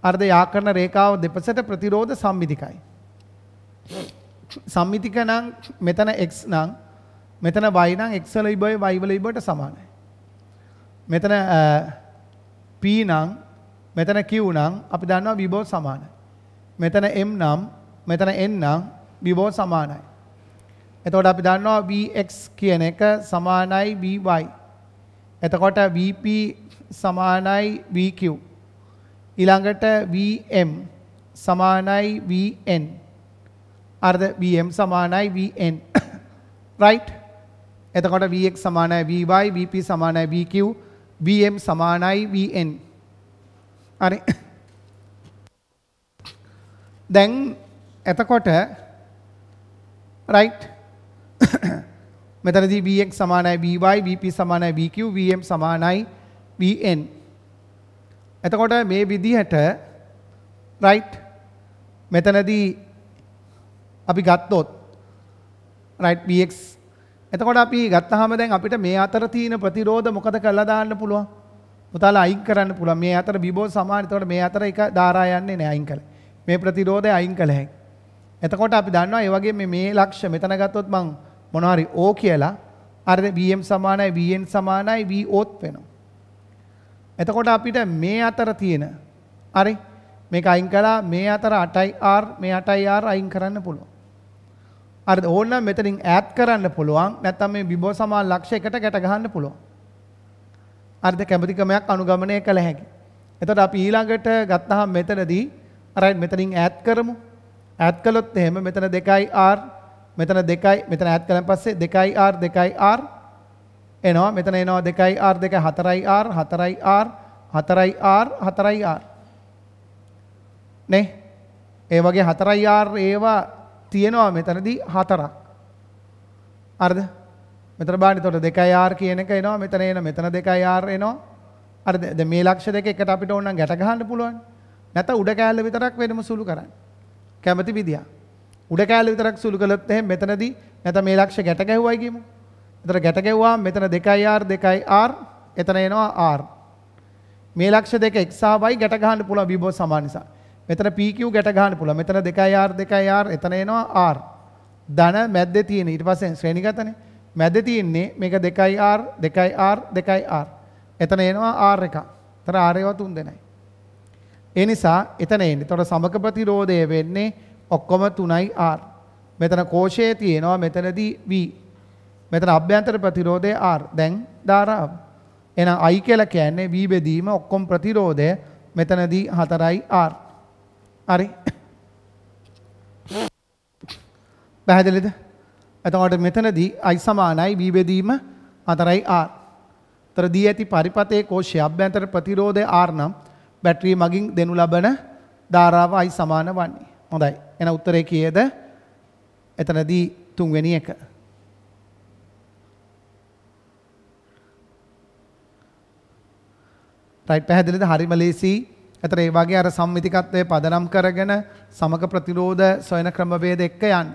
අර්ධ යාකරන රේඛාව දෙපසට ප්‍රතිරෝධ සම්මිතිකයි. සම්මිතික නම් මෙතන x නම් මෙතන y නම් x වල ඉබය y වල ඉබයට සමානයි. මෙතන p නම් මෙතන q නම් අපි දන්නවා විභව සමානයි. මෙතන m නම් මෙතන n නම් විභව සමානයි. එතකොට අපි දන්නවා Vx කියන එක සමානයි Vy. එතකොට Vp සමානයි Vq. ඊළඟට Vm සමානයි Vn. අර්ධ Vm සමානයි Vn. <coughs> right? එතකොට Vx සමානයි Vy, Vp සමානයි Vq, Vm සමානයි Vn. හරි. <coughs> දැන් එතකොට right <coughs> මෙතනදී bx සමානයි by bp සමානයි bq vm සමානයි bn එතකොට මේ විදිහට right මෙතනදී අපි ගත්තොත් right bx එතකොට අපි ගත්තාම දැන් අපිට මේ අතර තියෙන ප්‍රතිරෝධ මොකද කරලා දාන්න පුළුවන්? පුතාලා අයින් කරන්න පුළුවන්. මේ අතර විභව සමාන. එතකොට මේ අතර එක ධාරා යන්නේ නැහැ අයින් කළා. මේ ප්‍රතිරෝධය අයින් කළ හැකියි. එතකොට අපි දන්නවා ඒ වගේ මේ මේ ලක්ෂ මෙතන ගත්තොත් මං 0.5 මොනවාරි ඕ කියලා අර වම් සමානයි වන් සමානයි වී ඕත් වෙනවා. එතකොට අපිට මේ අතර තියෙන අරි මේ අයින් කලා මේ අතර අටයි ආර් මේ අටයි ආර් අයින් කරන්න පුළුවන්. අර ඕන්න මෙතනින් ඈත් කරන්න පුළුවන් නැත්තම් මේ විභව සමාන ලක්ෂයකට ගැට ගහන්න පුළුවන්. අර්ධ කැමැතිකමක් අනුගමනය කළ හැකි. එතකොට අපි ඊළඟට ගත්තහම මෙතනදී අර මෙතනින් ඈත් කරමු. ඈත් කළොත් එහෙම මෙතන 2R මෙතන 2යි මෙතන ඈත් කළන් පස්සේ 2R 2R එනවා මෙතන එනවා 2R 2 4R 4R 4R 4R නේ ඒ වගේ 4R ඒවා තියෙනවා මෙතනදී හතරක් හරිද මෙතන බලන්න එතකොට 2R කියන එක එනවා මෙතන එන මෙතන 2R එනවා හරිද දැන් මේ ලක්ෂ දෙක එකට අපිට ඕන නම් ගැට ගහන්න පුළුවන් නැත්නම් උඩ කෑල්ල විතරක් වෙනම සුළු කරන්න කැමැති විදියට උඩ කෑල්ල විතරක් සුළු කළොත් එහෙම මෙතනදී නැත්නම් මේ ලක්ෂ ගැට ගැහුවයි කියමු. එතන ගැට ගැහුවා මෙතන 2R 2R එතන එනවා R. මේ ලක්ෂ දෙක x සහ y ගැට ගහන්න පුළුවන් විභව සමාන නිසා. මෙතන PQ ගැට ගහන්න පුළුවන්. මෙතන 2R 2R එතන එනවා R. ධන මැද්දේ තියෙන ඊට පස්සේ ශ්‍රේණිගතනේ. මැද්දේ තියෙන්නේ මේක 2R 2R 2R. එතන එනවා R එක. එතන R ඒවා තුන් දෙනයි. ඒ නිසා එතන එන්නේ. එතකොට සමක ප්‍රතිරෝධය වෙන්නේ ඔක්කොම 3යි R. මෙතන කෝෂයේ තියෙනවා මෙතනදී V. මෙතන අභ්‍යන්තර ප්‍රතිරෝධය R. දැන් ධාරාව. එහෙනම් I කියලා කියන්නේ V බෙදීම ඔක්කොම ප්‍රතිරෝධය මෙතනදී 4යි R. හරි. පැහැදිලිද? එතකොට මෙතනදී I සමානයි V බෙදීම 4යි R. තර දී ඇති පරිපතේ කෝෂයේ අභ්‍යන්තර ප්‍රතිරෝධය R නම් බැටරිය මගින් දෙනු ලබන ධාරාව I සමාන වන්නේ. හොඳයි. එන උත්තරේ කීයද? එතනදී තුන්වෙනි එක. රයිට් පැහැදිලිද? හරිම ලේසි. එතන ඒ වගේ අර සම්මිතිකත්වය පදනම් කරගෙන සමග ප්‍රතිරෝධ සොයන ක්‍රමවේද එක්ක යන්න.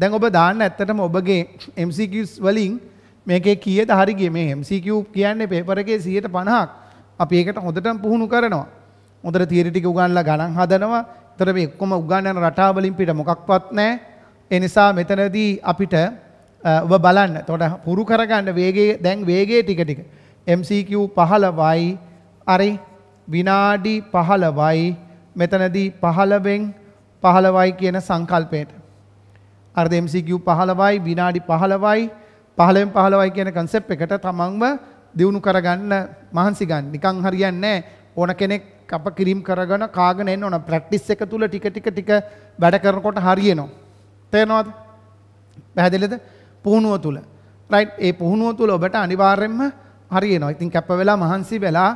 දැන් ඔබ දාන්න ඇත්තටම ඔබගේ MCQs වලින් මේකේ කීයද හරි ගියේ මේ MCQ කියන්නේ පේපර් එකේ 150ක්. අපි ඒකට හොඳටම පුහුණු කරනවා. හොඳට තියරි ටික උගන්ලා ගණන් හදනවා. තොර මේ ඔක්කොම උගන්නන රටාවලින් පිට මොකක්වත් නැහැ. ඒ නිසා මෙතනදී අපිට ඔබ බලන්න. එතකොට පුරු කරගන්න වේගයේ දැන් වේගයේ ටික ටික MCQ 15යි හරි විනාඩි 15යි මෙතනදී 15ෙන් 15යි කියන සංකල්පයට. අරද MCQ 15යි විනාඩි 15යි 15ෙන් 15යි කියන concept එකට තමන්ව දිනු කරගන්න මහන්සි ගන්න. නිකන් හරියන්නේ ඕන කෙනෙක් කැපකිරීම කරගෙන කාගෙන එන්න ඕන ප්‍රැක්ටිස් එක තුල ටික ටික ටික වැඩ කරනකොට හරියනවා. තේරෙනවද? පැහැදිලිද? පුහුණුව තුල. රයිට් ඒ පුහුණුව තුල ඔබට අනිවාර්යයෙන්ම හරියනවා. ඉතින් කැප වෙලා මහන්සි වෙලා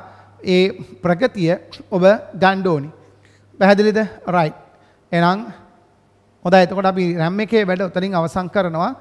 ඒ ප්‍රගතිය ඔබ ගන්න ඕනි. පැහැදිලිද? රයිට්. එහෙනම් හොඳයි එතකොට අපි රැම් එකේ වැඩ උතලින් අවසන් කරනවා.